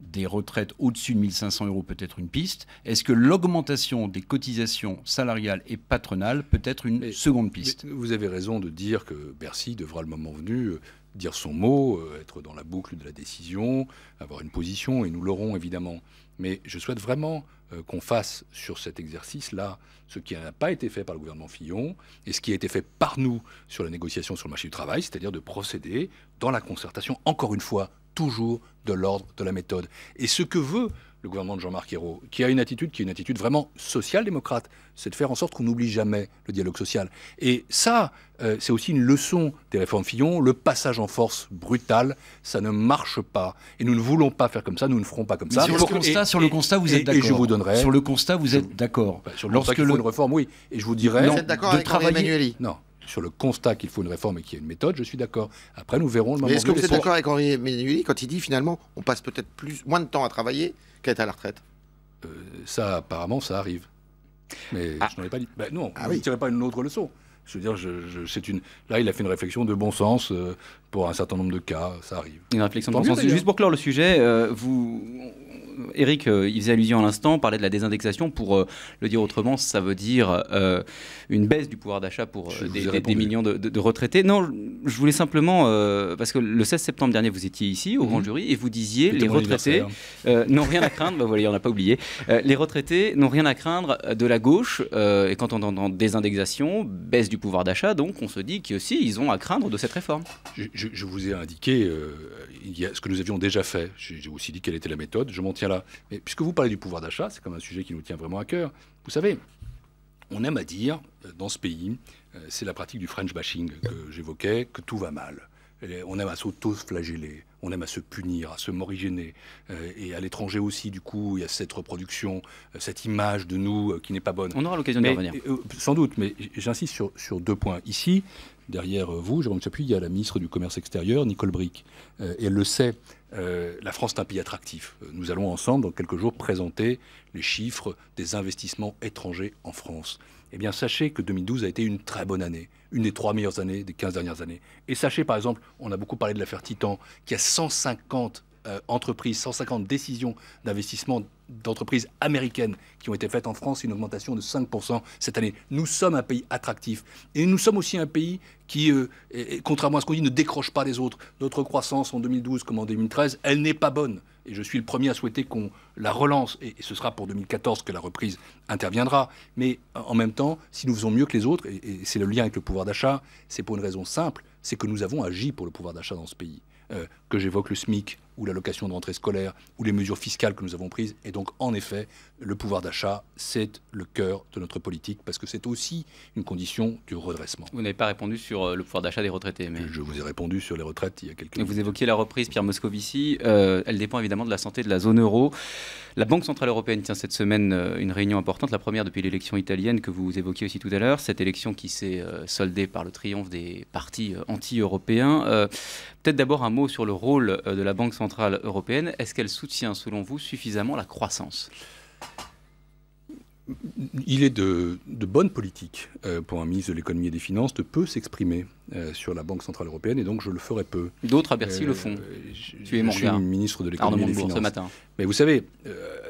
des retraites au-dessus de 1500 euros peut être une piste Est-ce que l'augmentation des cotisations salariales et patronales peut être une seconde piste Vous avez raison de dire que Bercy devra, le moment venu, euh, dire son mot, euh, être dans la boucle de la décision, avoir une position, et nous l'aurons évidemment. Mais je souhaite vraiment euh, qu'on fasse sur cet exercice-là ce qui n'a pas été fait par le gouvernement Fillon et ce qui a été fait par nous sur la négociation sur le marché du travail, c'est-à-dire de procéder dans la concertation, encore une fois, toujours de l'ordre de la méthode. Et ce que veut le gouvernement de Jean-Marc Ayrault, qui a une attitude qui est une attitude vraiment social-démocrate, c'est de faire en sorte qu'on n'oublie jamais le dialogue social. Et ça, euh, c'est aussi une leçon des réformes Fillon, le passage en force brutal, ça ne marche pas. Et nous ne voulons pas faire comme ça, nous ne ferons pas comme ça. Sur le, constat, sur le constat, vous êtes d'accord. je vous donnerai. Sur le constat, vous êtes d'accord. Bah, sur Lorsque constat une réforme, oui. Et je vous dirai. vous êtes d'accord avec travailler... Emmanuel Non sur le constat qu'il faut une réforme et qu'il y a une méthode, je suis d'accord. Après, nous verrons le moment. est-ce que vous êtes d'accord avec Henri quand il dit finalement on passe peut-être plus, moins de temps à travailler qu'à être à la retraite euh, Ça, apparemment, ça arrive. Mais ah. je n'en ai pas dit. Ben, non, ah on ne tirait pas une autre leçon. Je veux dire, je, une... là, il a fait une réflexion de bon sens euh, pour un certain nombre de cas, ça arrive. Une réflexion de bon sens. Juste pour clore le sujet, euh, vous Eric, euh, il faisait allusion à l'instant, parlait de la désindexation. Pour euh, le dire autrement, ça veut dire euh, une baisse du pouvoir d'achat pour des, millions de, retraités. Non, je voulais simplement, parce que le 16 septembre dernier, vous étiez ici au mhm. Grand Jury et vous disiez les retraités n'ont rien à craindre. Bah, voilà, on n'a pas oublié. les retraités n'ont rien à craindre de la gauche. et quand on entend désindexation, baisse du pouvoir d'achat, donc on se dit que aussi ils ont à craindre de cette réforme. Je, vous ai indiqué il ce que nous avions déjà fait. J'ai aussi dit quelle était la méthode. Je m'en tiens puisque vous parlez du pouvoir d'achat, c'est comme un sujet qui nous tient vraiment à cœur. Vous savez, on aime à dire, euh, dans ce pays, euh, c'est la pratique du French bashing que j'évoquais, que tout va mal. On aime à s'auto-flageller on aime à se punir, à se morigéner. Euh, et à l'étranger aussi, du coup, il y a cette reproduction, euh, cette image de nous euh, qui n'est pas bonne. On aura l'occasion d'y revenir. sans doute, mais j'insiste sur, deux points. Ici, derrière vous, Jérôme Chapuis, il y a la ministre du Commerce extérieur, Nicole Brick. et elle le sait, la France est un pays attractif. Nous allons ensemble, dans quelques jours, présenter les chiffres des investissements étrangers en France eh bien, sachez que 2012 a été une très bonne année, une des trois meilleures années des 15 dernières années. Et sachez, par exemple, on a beaucoup parlé de l'affaire Titan, qui a 150 euh, entreprises, 150 décisions d'investissement d'entreprises américaines qui ont été faites en France, une augmentation de 5% cette année. Nous sommes un pays attractif et nous sommes aussi un pays qui, euh, contrairement à ce qu'on dit, ne décroche pas les autres. Notre croissance en 2012 comme en 2013, elle n'est pas bonne et je suis le premier à souhaiter qu'on la relance, et, ce sera pour 2014 que la reprise interviendra, mais en même temps, si nous faisons mieux que les autres, et, c'est le lien avec le pouvoir d'achat, c'est pour une raison simple, c'est que nous avons agi pour le pouvoir d'achat dans ce pays. Euh, que j'évoque le SMIC, ou l'allocation de rentrée scolaire, ou les mesures fiscales que nous avons prises. Et donc, en effet, le pouvoir d'achat, c'est le cœur de notre politique, parce que c'est aussi une condition du redressement. Vous n'avez pas répondu sur euh, le pouvoir d'achat des retraités. Mais... Je vous ai répondu sur les retraites il y a quelques minutes. Vous évoquiez la reprise, Pierre Moscovici. Euh, elle dépend évidemment de la santé de la zone euro. La Banque Centrale Européenne tient cette semaine euh, une réunion importante, la première depuis l'élection italienne que vous évoquiez aussi tout à l'heure. Cette élection qui s'est soldée par le triomphe des partis anti-européens. Peut-être d'abord un mot sur le rôle de la Banque Centrale centrale européenne, est-ce qu'elle soutient, selon vous, suffisamment la croissance il est de, bonne politique euh, pour un ministre de l'économie et des finances de peu s'exprimer euh, sur la Banque centrale européenne et donc je le ferai peu. D'autres à euh, le font. tu es mon je suis ministre de l'économie et des finances. ce matin. Mais vous savez,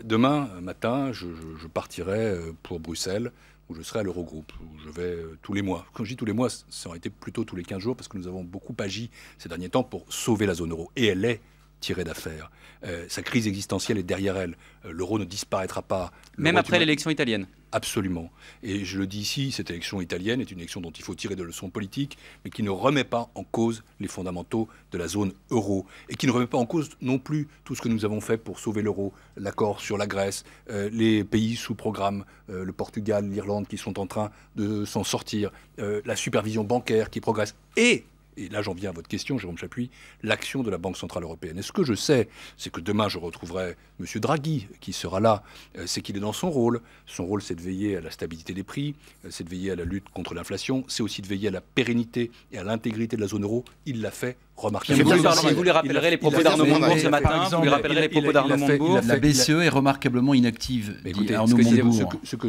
demain matin, je, je, partirai pour Bruxelles où je serai à l'Eurogroupe, où je vais tous les mois. Quand je dis tous les mois, ça aurait été plutôt tous les 15 jours parce que nous avons beaucoup agi ces derniers temps pour sauver la zone euro et elle est tirer d'affaire. Euh, sa crise existentielle est derrière elle. Euh, l'euro ne disparaîtra pas. Même après l'élection italienne Absolument. Et je le dis ici, cette élection italienne est une élection dont il faut tirer de leçons politiques, mais qui ne remet pas en cause les fondamentaux de la zone euro. Et qui ne remet pas en cause non plus tout ce que nous avons fait pour sauver l'euro, l'accord sur la Grèce, euh, les pays sous programme, le Portugal, l'Irlande qui sont en train de s'en sortir, la supervision bancaire qui progresse. Et et là j'en viens à votre question, Jérôme Chapuis, l'action de la Banque Centrale Européenne. Et ce que je sais, c'est que demain je retrouverai M. Draghi qui sera là, euh, c'est qu'il est dans son rôle. Son rôle c'est de veiller à la stabilité des prix, euh, c'est de veiller à la lutte contre l'inflation, c'est aussi de veiller à la pérennité et à l'intégrité de la zone euro. Il l'a fait vous, si vous lui rappellerez les propos d'Arnaud Montebourg ce matin, vous lui rappellerez les propos d'Arnaud Montebourg. La BCE est remarquablement inactive, dit Arnaud Montebourg.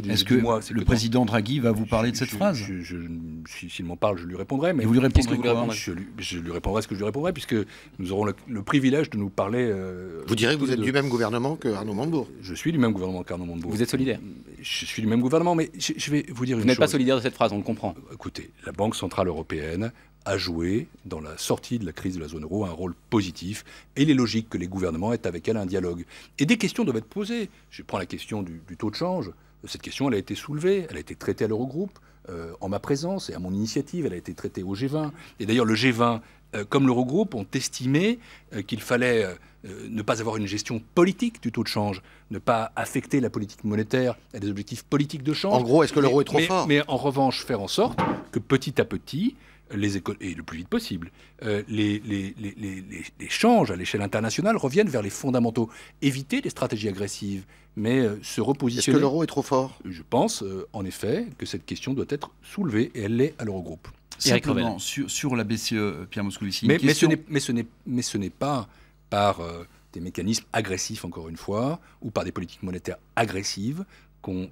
Est-ce que le président Draghi va vous parler de cette phrase S'il m'en parle, je lui répondrai. Mais vous lui répondrez Je lui répondrai ce que je lui répondrai, puisque nous aurons le privilège de nous parler. Euh, vous direz que vous êtes du même gouvernement que Arnaud Montebourg Je suis du même gouvernement qu'Arnaud Montebourg. Vous êtes solidaire Je suis du même gouvernement, mais je vais vous dire une chose. Vous n'êtes pas solidaire de cette phrase, on le comprend. Écoutez, la Banque Centrale Européenne a joué dans la sortie de la crise de la zone euro un rôle positif et il est logique que les gouvernements aient avec elle un dialogue. Et des questions doivent être posées. Je prends la question du, taux de change. Cette question, elle a été soulevée, elle a été traitée à l'Eurogroupe euh, en ma présence et à mon initiative, elle a été traitée au G20. Et d'ailleurs, le G20, euh, comme l'Eurogroupe, ont estimé euh, qu'il fallait ne pas avoir une gestion politique du taux de change, ne pas affecter la politique monétaire à des objectifs politiques de change. En gros, est-ce que l'euro est trop fort Mais en revanche, faire en sorte que petit à petit, les et le plus vite possible, euh, les, les, à l'échelle internationale reviennent vers les fondamentaux. Éviter des stratégies agressives, mais euh, se repositionner. Est-ce que l'euro est trop fort Je pense, euh, en effet, que cette question doit être soulevée, et elle l'est à l'Eurogroupe. Simplement, sur, sur, la BCE, Pierre Moscovici. Mais, question... mais ce n'est pas par des mécanismes agressifs, encore une fois, ou par des politiques monétaires agressives,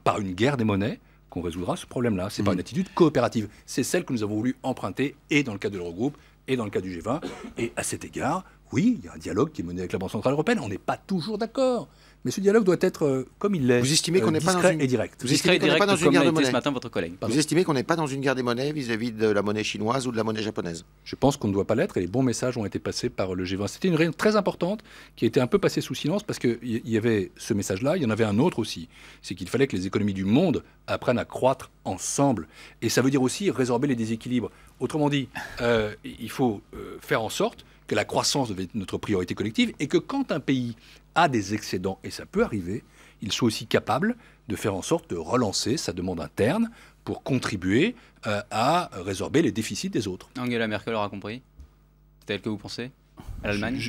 par une guerre des monnaies, on résoudra ce problème-là. Ce n'est pas hmm. une attitude coopérative, c'est celle que nous avons voulu emprunter et dans le cadre de l'Eurogroupe et dans le cadre du G20. Et à cet égard, oui, il y a un dialogue qui est mené avec la Banque Centrale Européenne. On n'est pas toujours d'accord. Mais ce dialogue doit être, euh, comme il l'est, vous estimez qu'on euh, n'est pas dans une... et direct. estimez qu'on n'est pas dans une guerre de monnaie. votre collègue. Vous estimez qu'on n'est pas dans une guerre des monnaies vis-à-vis de la monnaie chinoise ou de la monnaie japonaise Je pense qu'on ne doit pas l'être et les bons messages ont été passés par le G20. C'était une réunion très importante qui a été un peu passée sous silence parce qu'il y avait ce message-là, il y en avait un autre aussi. C'est qu'il fallait que les économies du monde apprennent à croître ensemble. Et ça veut dire aussi résorber les déséquilibres. Autrement dit, euh, il faut faire en sorte que la croissance devait notre priorité collective et que quand un pays a des excédents, et ça peut arriver, il soit aussi capable de faire en sorte de relancer sa demande interne pour contribuer euh, à résorber les déficits des autres. Angela Merkel aura compris tel que vous pensez à l'Allemagne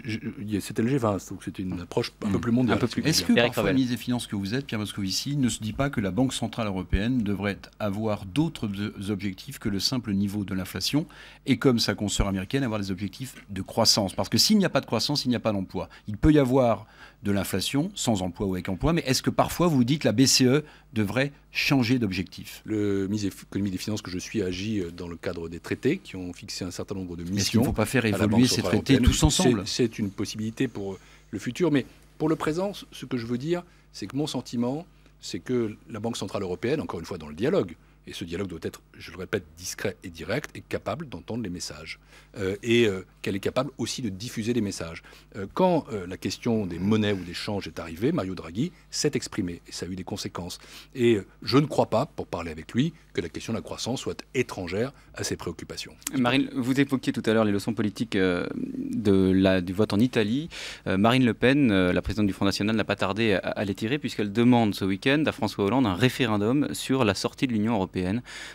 C'était le G20, donc c'était une approche un peu hmm. plus mondiale. Est-ce que Eric parfois ministre des Finances que vous êtes, Pierre Moscovici, ne se dit pas que la Banque Centrale Européenne devrait avoir d'autres objectifs que le simple niveau de l'inflation et comme sa consoeur américaine, avoir des objectifs de croissance Parce que s'il n'y a pas de croissance, il n'y a pas d'emploi. Il peut y avoir de l'inflation, sans emploi ou avec emploi, mais est-ce que parfois vous dites que la BCE devrait changer d'objectif Le ministre de l'économie des finances que je suis agit euh, dans le cadre des traités qui ont fixé un certain nombre de missions. Il est ne faut pas faire évoluer ces traités tous ensemble C'est une possibilité pour euh, le futur, mais pour le présent, ce que je veux dire, c'est que mon sentiment, c'est que la Banque centrale européenne, encore une fois dans le dialogue, et ce dialogue doit être, je le répète, discret et direct et capable d'entendre les messages. Euh, et euh, qu'elle est capable aussi de diffuser les messages. Euh, quand la question des monnaies ou des changes est arrivée, Mario Draghi s'est exprimé et ça a eu des conséquences. Et je ne crois pas, pour parler avec lui, que la question de la croissance soit étrangère à ses préoccupations. Marine, vous évoquiez tout à l'heure les leçons politiques du vote en Italie. Marine Le Pen, la présidente du Front National, n'a pas tardé à, à les tirer puisqu'elle demande ce week-end à François Hollande un référendum sur la sortie de l'Union européenne.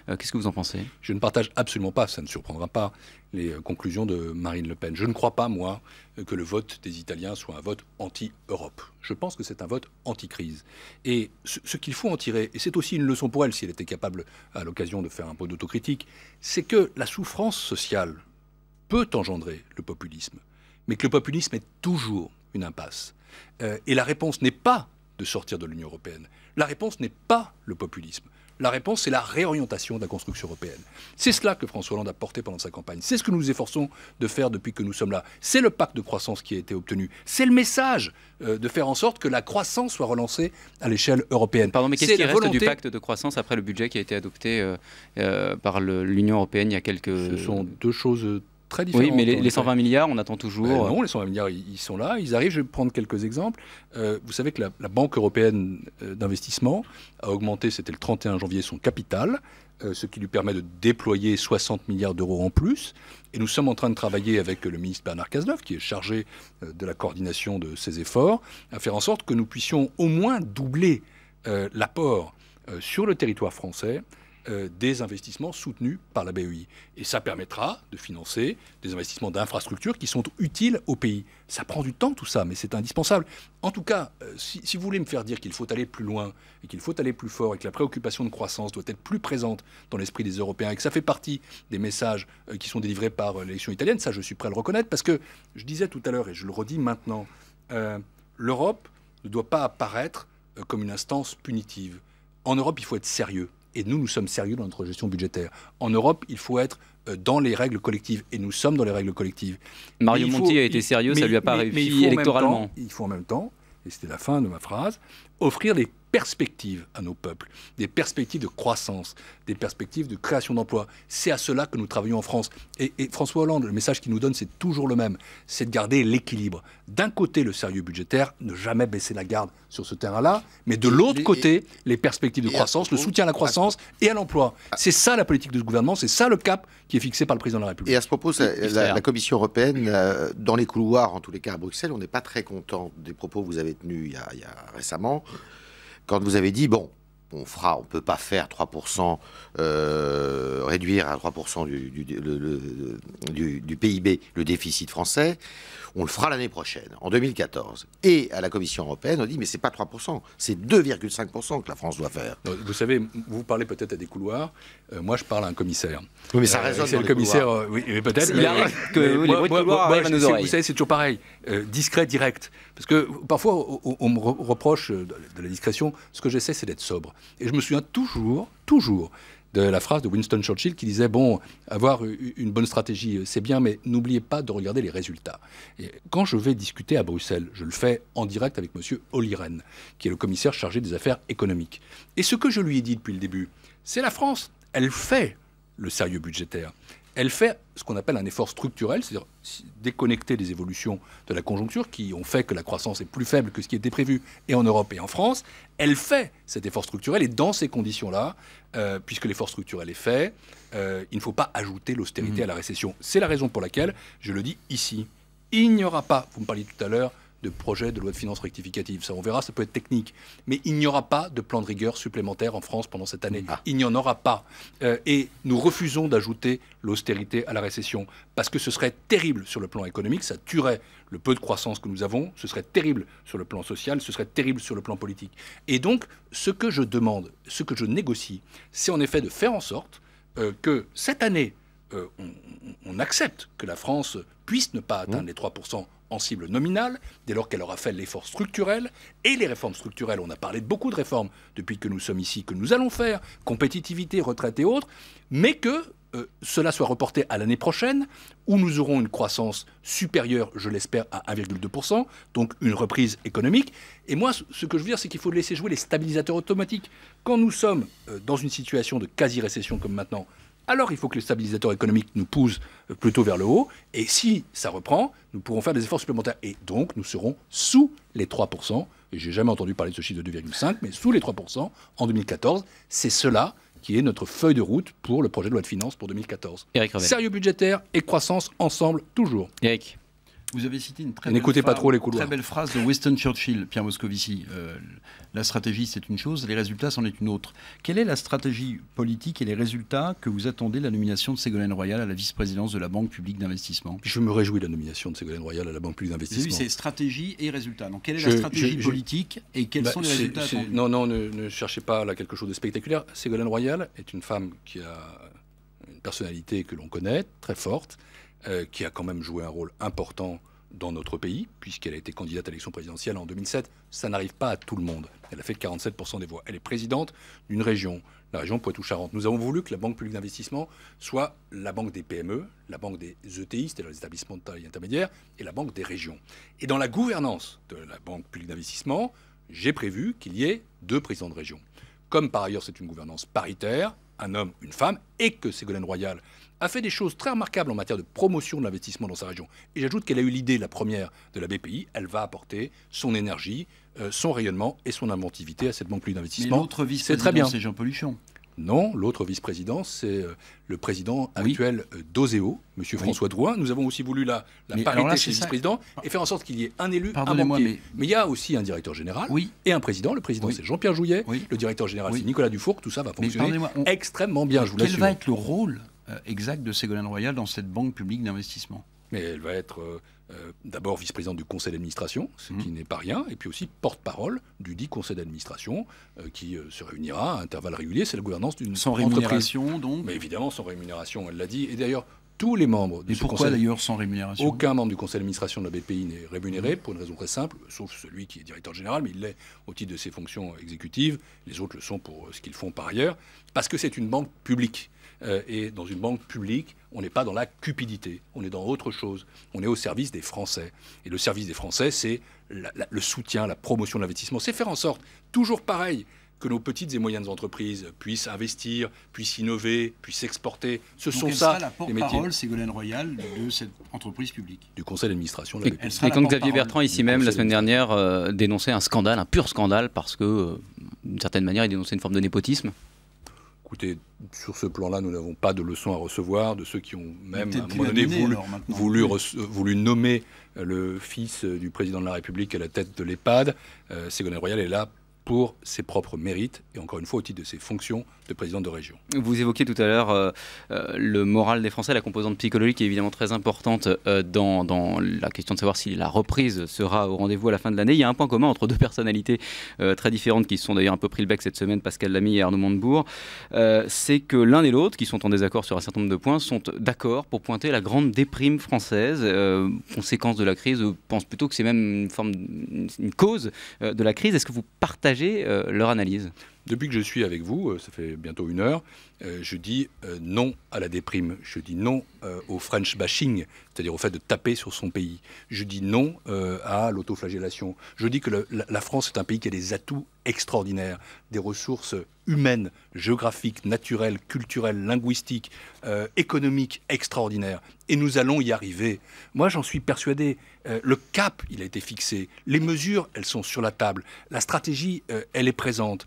Euh, qu'est-ce que vous en pensez Je ne partage absolument pas, ça ne surprendra pas, les euh, conclusions de Marine Le Pen. Je ne crois pas, moi, euh, que le vote des Italiens soit un vote anti-Europe. Je pense que c'est un vote anti-crise. Et ce, qu'il faut en tirer, et c'est aussi une leçon pour elle, si elle était capable, à l'occasion, de faire un peu d'autocritique, c'est que la souffrance sociale peut engendrer le populisme, mais que le populisme est toujours une impasse. et la réponse n'est pas de sortir de l'Union européenne. La réponse n'est pas le populisme. La réponse, c'est la réorientation de la construction européenne. C'est cela que François Hollande a porté pendant sa campagne. C'est ce que nous nous efforçons de faire depuis que nous sommes là. C'est le pacte de croissance qui a été obtenu. C'est le message euh, de faire en sorte que la croissance soit relancée à l'échelle européenne. Pardon, mais qu'est-ce qui reste du pacte de croissance après le budget qui a été adopté euh, euh, par l'Union européenne il y a quelques... Ce sont deux choses oui, mais les, 120 milliards, on attend toujours. Ben non, les 120 milliards, ils, sont là, ils arrivent. Je vais prendre quelques exemples. Euh, vous savez que la, Banque européenne euh, d'investissement a augmenté, c'était le 31 janvier, son capital. Euh, ce qui lui permet de déployer 60 milliards d'euros en plus. Et nous sommes en train de travailler avec le ministre Bernard Cazeneuve, qui est chargé de la coordination de ces efforts, à faire en sorte que nous puissions au moins doubler l'apport sur le territoire français euh, des investissements soutenus par la BEI. Et ça permettra de financer des investissements d'infrastructures qui sont utiles au pays. Ça prend du temps tout ça, mais c'est indispensable. En tout cas, euh, si, vous voulez me faire dire qu'il faut aller plus loin et qu'il faut aller plus fort et que la préoccupation de croissance doit être plus présente dans l'esprit des Européens et que ça fait partie des messages euh, qui sont délivrés par l'élection italienne, ça je suis prêt à le reconnaître parce que je disais tout à l'heure et je le redis maintenant, l'Europe ne doit pas apparaître comme une instance punitive. En Europe, il faut être sérieux et nous, nous sommes sérieux dans notre gestion budgétaire. En Europe, il faut être euh, dans les règles collectives. Et nous sommes dans les règles collectives. Mario Monti a été sérieux, ça lui a pas réussi électoralement. il faut en même temps, et c'était la fin de ma phrase, offrir les perspectives à nos peuples, des perspectives de croissance, des perspectives de création d'emplois. C'est à cela que nous travaillons en France. Et, François Hollande, le message qu'il nous donne, c'est toujours le même, c'est de garder l'équilibre. D'un côté, le sérieux budgétaire, ne jamais baisser la garde sur ce terrain-là, mais de l'autre côté, les perspectives de croissance, le soutien à la croissance et à l'emploi. Ah. C'est ça la politique de ce gouvernement, c'est ça le cap qui est fixé par le président de la République. Et à ce propos, la, Commission européenne, euh, dans les couloirs, en tous les cas à Bruxelles, on n'est pas très content des propos que vous avez tenus il y a récemment quand vous avez dit, bon, on fera, on peut pas faire 3%, euh, réduire à 3% du, PIB le déficit français on le fera l'année prochaine, en 2014. Et à la Commission européenne, on dit, mais ce n'est pas 3%, c'est 2,5% que la France doit faire. Euh, vous savez, vous parlez peut-être à des couloirs, euh, moi je parle à un commissaire. Oui, mais ça euh, résonne. c'est le commissaire, oui, peut-être. Il arrive que Vous savez, c'est toujours pareil, discret, direct. Parce que parfois, on me reproche de la discrétion, ce que j'essaie, c'est d'être sobre. Et je me souviens toujours, toujours, de la phrase de Winston Churchill qui disait Bon, avoir une bonne stratégie, euh, c'est bien, mais n'oubliez pas de regarder les résultats. Et quand je vais discuter à Bruxelles, je le fais en direct avec M. Olliren, qui est le commissaire chargé des affaires économiques. Et ce que je lui ai dit depuis le début, c'est la France, elle fait le sérieux budgétaire elle fait ce qu'on appelle un effort structurel, c'est-à-dire déconnecter les évolutions de la conjoncture qui ont fait que la croissance est plus faible que ce qui était prévu, et en Europe et en France. Elle fait cet effort structurel, et dans ces conditions-là, euh, puisque l'effort structurel est fait, euh, il ne faut pas ajouter l'austérité mhm. à la récession. C'est la raison pour laquelle, je le dis ici, il n'y aura pas, vous me parliez tout à l'heure de projet de loi de finances rectificative. Ça, on verra, ça peut être technique. Mais il n'y aura pas de plan de rigueur supplémentaire en France pendant cette année. Ah. Il n'y en aura pas. Euh, et nous refusons d'ajouter l'austérité à la récession, parce que ce serait terrible sur le plan économique, ça tuerait le peu de croissance que nous avons, ce serait terrible sur le plan social, ce serait terrible sur le plan politique. Et donc, ce que je demande, ce que je négocie, c'est en effet de faire en sorte euh, que cette année, euh, on, accepte que la France puisse ne pas mmh. atteindre les 3% en cible nominale, dès lors qu'elle aura fait l'effort structurel. Et les réformes structurelles, on a parlé de beaucoup de réformes depuis que nous sommes ici, que nous allons faire, compétitivité, retraite et autres, mais que euh, cela soit reporté à l'année prochaine, où nous aurons une croissance supérieure, je l'espère, à 1,2%, donc une reprise économique. Et moi, ce que je veux dire, c'est qu'il faut laisser jouer les stabilisateurs automatiques. Quand nous sommes euh, dans une situation de quasi-récession comme maintenant, alors il faut que le stabilisateur économique nous pousse euh, plutôt vers le haut. Et si ça reprend, nous pourrons faire des efforts supplémentaires. Et donc, nous serons sous les 3%. Et j'ai jamais entendu parler de ce chiffre de 2,5, mais sous les 3% en 2014. C'est cela qui est notre feuille de route pour le projet de loi de finances pour 2014. Sérieux budgétaire et croissance ensemble, toujours. Vous avez cité une très, belle, phrase de Winston Churchill, Pierre Moscovici. Euh, la stratégie, c'est une chose, les résultats, c'en est une autre. Quelle est la stratégie politique et les résultats que vous attendez de la nomination de Ségolène Royal à la vice-présidence de la Banque publique d'investissement Je me réjouis de la nomination de Ségolène Royal à la Banque publique d'investissement. Oui, c'est stratégie et résultats. Donc, quelle est la stratégie politique et quels bah, sont les résultats Non, non, ne, cherchez pas là quelque chose de spectaculaire. Ségolène Royal est une femme qui a une personnalité que l'on connaît, très forte euh, qui a quand même joué un rôle important dans notre pays, puisqu'elle a été candidate à l'élection présidentielle en 2007. Ça n'arrive pas à tout le monde. Elle a fait 47% des voix. Elle est présidente d'une région, la région Poitou-Charentes. Nous avons voulu que la Banque publique d'investissement soit la banque des PME, la banque des ETI, c'est-à-dire les établissements de taille intermédiaire, et la banque des régions. Et dans la gouvernance de la Banque publique d'investissement, j'ai prévu qu'il y ait deux présidents de région. Comme par ailleurs c'est une gouvernance paritaire, un homme, une femme, et que Ségolène Royal a fait des choses très remarquables en matière de promotion de l'investissement dans sa région. Et j'ajoute qu'elle a eu l'idée, la première, de la BPI. Elle va apporter son énergie, euh, son rayonnement et son inventivité à cette banque plus d'investissement. L'autre vice-président, c'est Jean Polluchon. Non, l'autre vice-président, c'est euh, le président actuel euh, d'OSEO, M. François Drouin. Nous avons aussi voulu la, la parité chez vice-présidents ah. et faire en sorte qu'il y ait un élu, un banquier. Mais... il y a aussi un directeur général et un président. Le président, c'est Jean-Pierre Jouyet. Le directeur général, c'est Nicolas Dufour. Tout ça va fonctionner extrêmement bien, je vous l'assure. Quel va être le rôle euh, exacte de Ségolène Royal dans cette banque publique d'investissement. Mais elle va être euh, euh, d'abord vice-présidente du conseil d'administration, ce mhm. qui n'est pas rien, et puis aussi porte-parole du dit conseil d'administration qui se réunira à intervalles réguliers. C'est la gouvernance d'une entreprise. Sans rémunération, donc Mais évidemment, sans rémunération, elle l'a dit. Et d'ailleurs, tous les membres de Et pourquoi d'ailleurs sans rémunération Aucun membre du conseil d'administration de la BPI n'est rémunéré pour une raison très simple, sauf celui qui est directeur général, mais il l'est au titre de ses fonctions exécutives. Les autres le sont pour ce qu'ils font par ailleurs, parce que c'est une banque publique. Euh, et dans une banque publique, on n'est pas dans la cupidité, on est dans autre chose. On est au service des Français. Et le service des Français, c'est le soutien, la promotion de l'investissement. C'est faire en sorte, toujours pareil, que nos petites et moyennes entreprises puissent investir, puissent innover, puissent exporter. Ce sont ça les métiers. parole Ségolène Royal de cette entreprise publique Du conseil d'administration de la Et, quand Xavier Bertrand ici même la semaine dernière euh, dénonçait un scandale, un pur scandale parce que euh, d'une certaine manière il dénonçait une forme de népotisme. Écoutez, sur ce plan-là, nous n'avons pas de leçons à recevoir de ceux qui ont même, à un moment donné, voulu, nommer le fils du président de la République à la tête de l'EHPAD. Euh, Ségolène Royal est là pour ses propres mérites et encore une fois au titre de ses fonctions de président de région. Vous évoquiez tout à l'heure euh, euh, le moral des Français, la composante psychologique qui est évidemment très importante euh, dans, la question de savoir si la reprise sera au rendez-vous à la fin de l'année. Il y a un point commun entre deux personnalités très différentes qui se sont d'ailleurs un peu pris le bec cette semaine, Pascal Lamy et Arnaud Montebourg, c'est que l'un et l'autre, qui sont en désaccord sur un certain nombre de points, sont d'accord pour pointer la grande déprime française, conséquence de la crise, ou pense plutôt que c'est même une forme, une cause de la crise. Est-ce que vous partagez euh, leur analyse. Depuis que je suis avec vous, euh, ça fait bientôt une heure, euh, je dis euh, non à la déprime, je dis non au French bashing, c'est-à-dire au fait de taper sur son pays, je dis non à l'autoflagellation, je dis que la France est un pays qui a des atouts extraordinaires, des ressources humaines, géographiques, naturelles, culturelles, linguistiques, économiques extraordinaires, et nous allons y arriver. Moi, j'en suis persuadé. le cap, il a été fixé, les mesures, elles sont sur la table, la stratégie, elle est présente.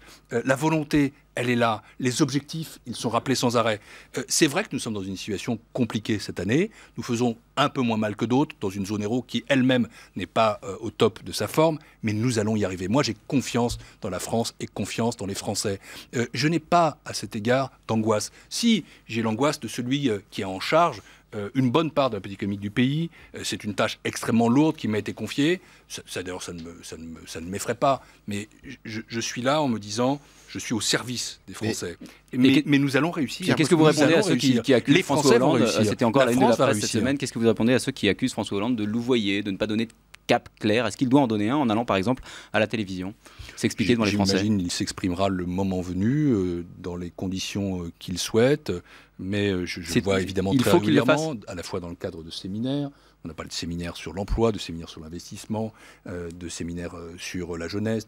La volonté, elle est là. Les objectifs, ils sont rappelés sans arrêt. Euh, c'est vrai que nous sommes dans une situation compliquée cette année. Nous faisons un peu moins mal que d'autres dans une zone euro qui elle-même n'est pas euh, au top de sa forme, mais nous allons y arriver. Moi, j'ai confiance dans la France et confiance dans les Français. Euh, je n'ai pas à cet égard d'angoisse. Si j'ai l'angoisse de celui qui est en charge euh, une bonne part de la politique économique du pays. Euh, c'est une tâche extrêmement lourde qui m'a été confiée. Ça, D'ailleurs, ça ne m'effraie pas. Mais je, suis là en me disant, je suis au service des Français. Mais, nous allons réussir. Qu'est-ce que vous répondez à ceux qui, accusent François Hollande euh, C'était encore la, de la cette semaine. Qu'est-ce que vous répondez à ceux qui accusent François Hollande de louvoyer, de ne pas donner de cap clair Est-ce qu'il doit en donner un en allant par exemple à la télévision S'expliquer devant les Français J'imagine il s'exprimera le moment venu, dans les conditions qu'il souhaite mais euh, je, je vois évidemment très régulièrement, à la fois dans le cadre de séminaires, on a parlé de séminaires sur l'emploi, de séminaires sur l'investissement, euh, de séminaires euh, sur la jeunesse.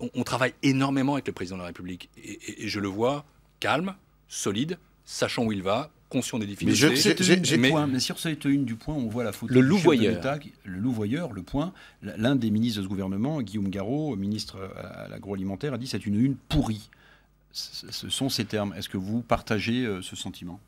on, travaille énormément avec le président de la République et, je le vois calme, solide, sachant où il va, conscient des difficultés. Mais, sur cette une du point, on voit la photo le Louvoyeur, le le point. L'un des ministres de ce gouvernement, Guillaume Garraud, ministre à l'agroalimentaire, a dit c'est une une pourrie. Ce sont ces termes. Est-ce que vous partagez euh, ce sentiment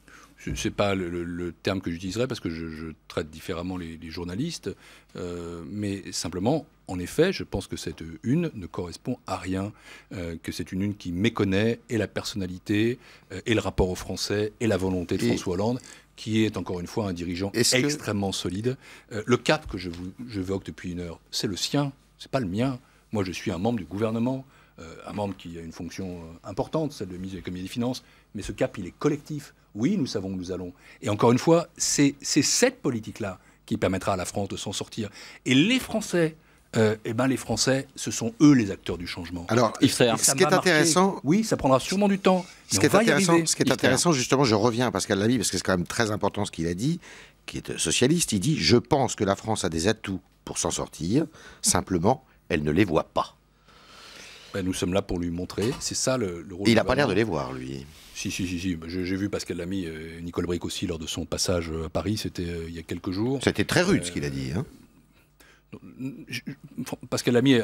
Ce n'est pas le, terme que j'utiliserai parce que je, traite différemment les, journalistes, euh, mais simplement, en effet, je pense que cette une ne correspond à rien, euh, que c'est une une qui méconnaît et la personnalité, et le rapport aux Français, et la volonté de François Hollande, qui est encore une fois un dirigeant extrêmement solide. le cap que je vous, j'évoque depuis une heure, c'est le sien, c'est pas le mien. Moi, je suis un membre du gouvernement. Euh, un membre qui a une fonction euh, importante, celle de ministre de l'économie et des finances, mais ce cap, il est collectif. Oui, nous savons où nous allons. Et encore une fois, c'est cette politique-là qui permettra à la France de s'en sortir. Et les Français, euh, eh ben les Français, ce sont eux les acteurs du changement. Alors, hein. ce qui est intéressant, oui, ça prendra sûrement du temps. Ce qui est intéressant, ce qui est intéressant, justement, je reviens à Pascal Lamy parce que c'est quand même très important ce qu'il a dit, qui est socialiste. Il dit, je pense que la France a des atouts pour s'en sortir. Simplement, elle ne les voit pas. Ben, nous sommes là pour lui montrer. C'est ça le, rôle. il n'a pas l'air de les voir, lui. Si, si, si, si. Ben, j'ai vu Pascal Lamy, euh, Nicole Brick aussi, lors de son passage euh, à Paris, c'était euh, il y a quelques jours. C'était très rude ce qu'il a dit. Hein. Pascal Lamy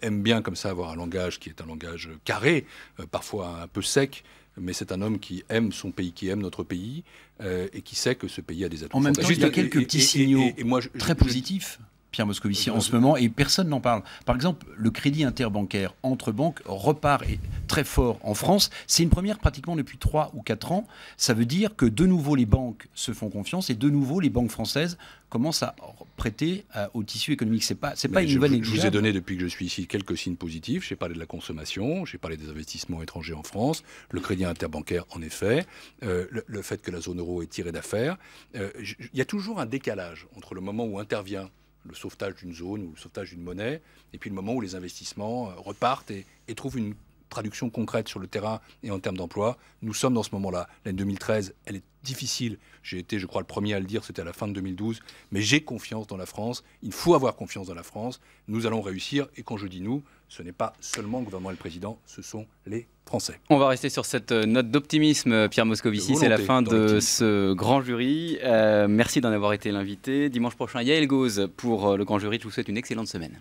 aime bien comme ça avoir un langage qui est un langage carré, parfois un peu sec, mais c'est un homme qui aime son pays, qui aime notre pays, et qui sait que ce pays a des atouts. En même temps, il y a quelques petits signaux très positifs. Pierre Moscovici, en ce moment, et personne n'en parle. Par exemple, le crédit interbancaire entre banques repart très fort en France. C'est une première pratiquement depuis 3 ou 4 ans. Ça veut dire que de nouveau les banques se font confiance et de nouveau les banques françaises commencent à prêter euh, au tissu économique. C'est pas, c'est pas une je, nouvelle Je vous ai donné depuis que je suis ici quelques signes positifs. J'ai parlé de la consommation, j'ai parlé des investissements étrangers en France, le crédit interbancaire en effet, euh, le, fait que la zone euro est tirée d'affaires. Euh, il y a toujours un décalage entre le moment où intervient le sauvetage d'une zone ou le sauvetage d'une monnaie, et puis le moment où les investissements euh, repartent et, trouvent une traduction concrète sur le terrain et en termes d'emploi. Nous sommes dans ce moment-là. L'année 2013, elle est difficile. J'ai été, je crois, le premier à le dire, c'était à la fin de 2012. Mais j'ai confiance dans la France. Il faut avoir confiance dans la France. Nous allons réussir. Et quand je dis nous, ce n'est pas seulement le gouvernement et le président, ce sont les Français. On va rester sur cette euh, note d'optimisme, Pierre Moscovici. C'est la fin de ce grand jury. Euh, merci d'en avoir été l'invité. Dimanche prochain, Yael Gauze pour euh, le grand jury. Je vous souhaite une excellente semaine.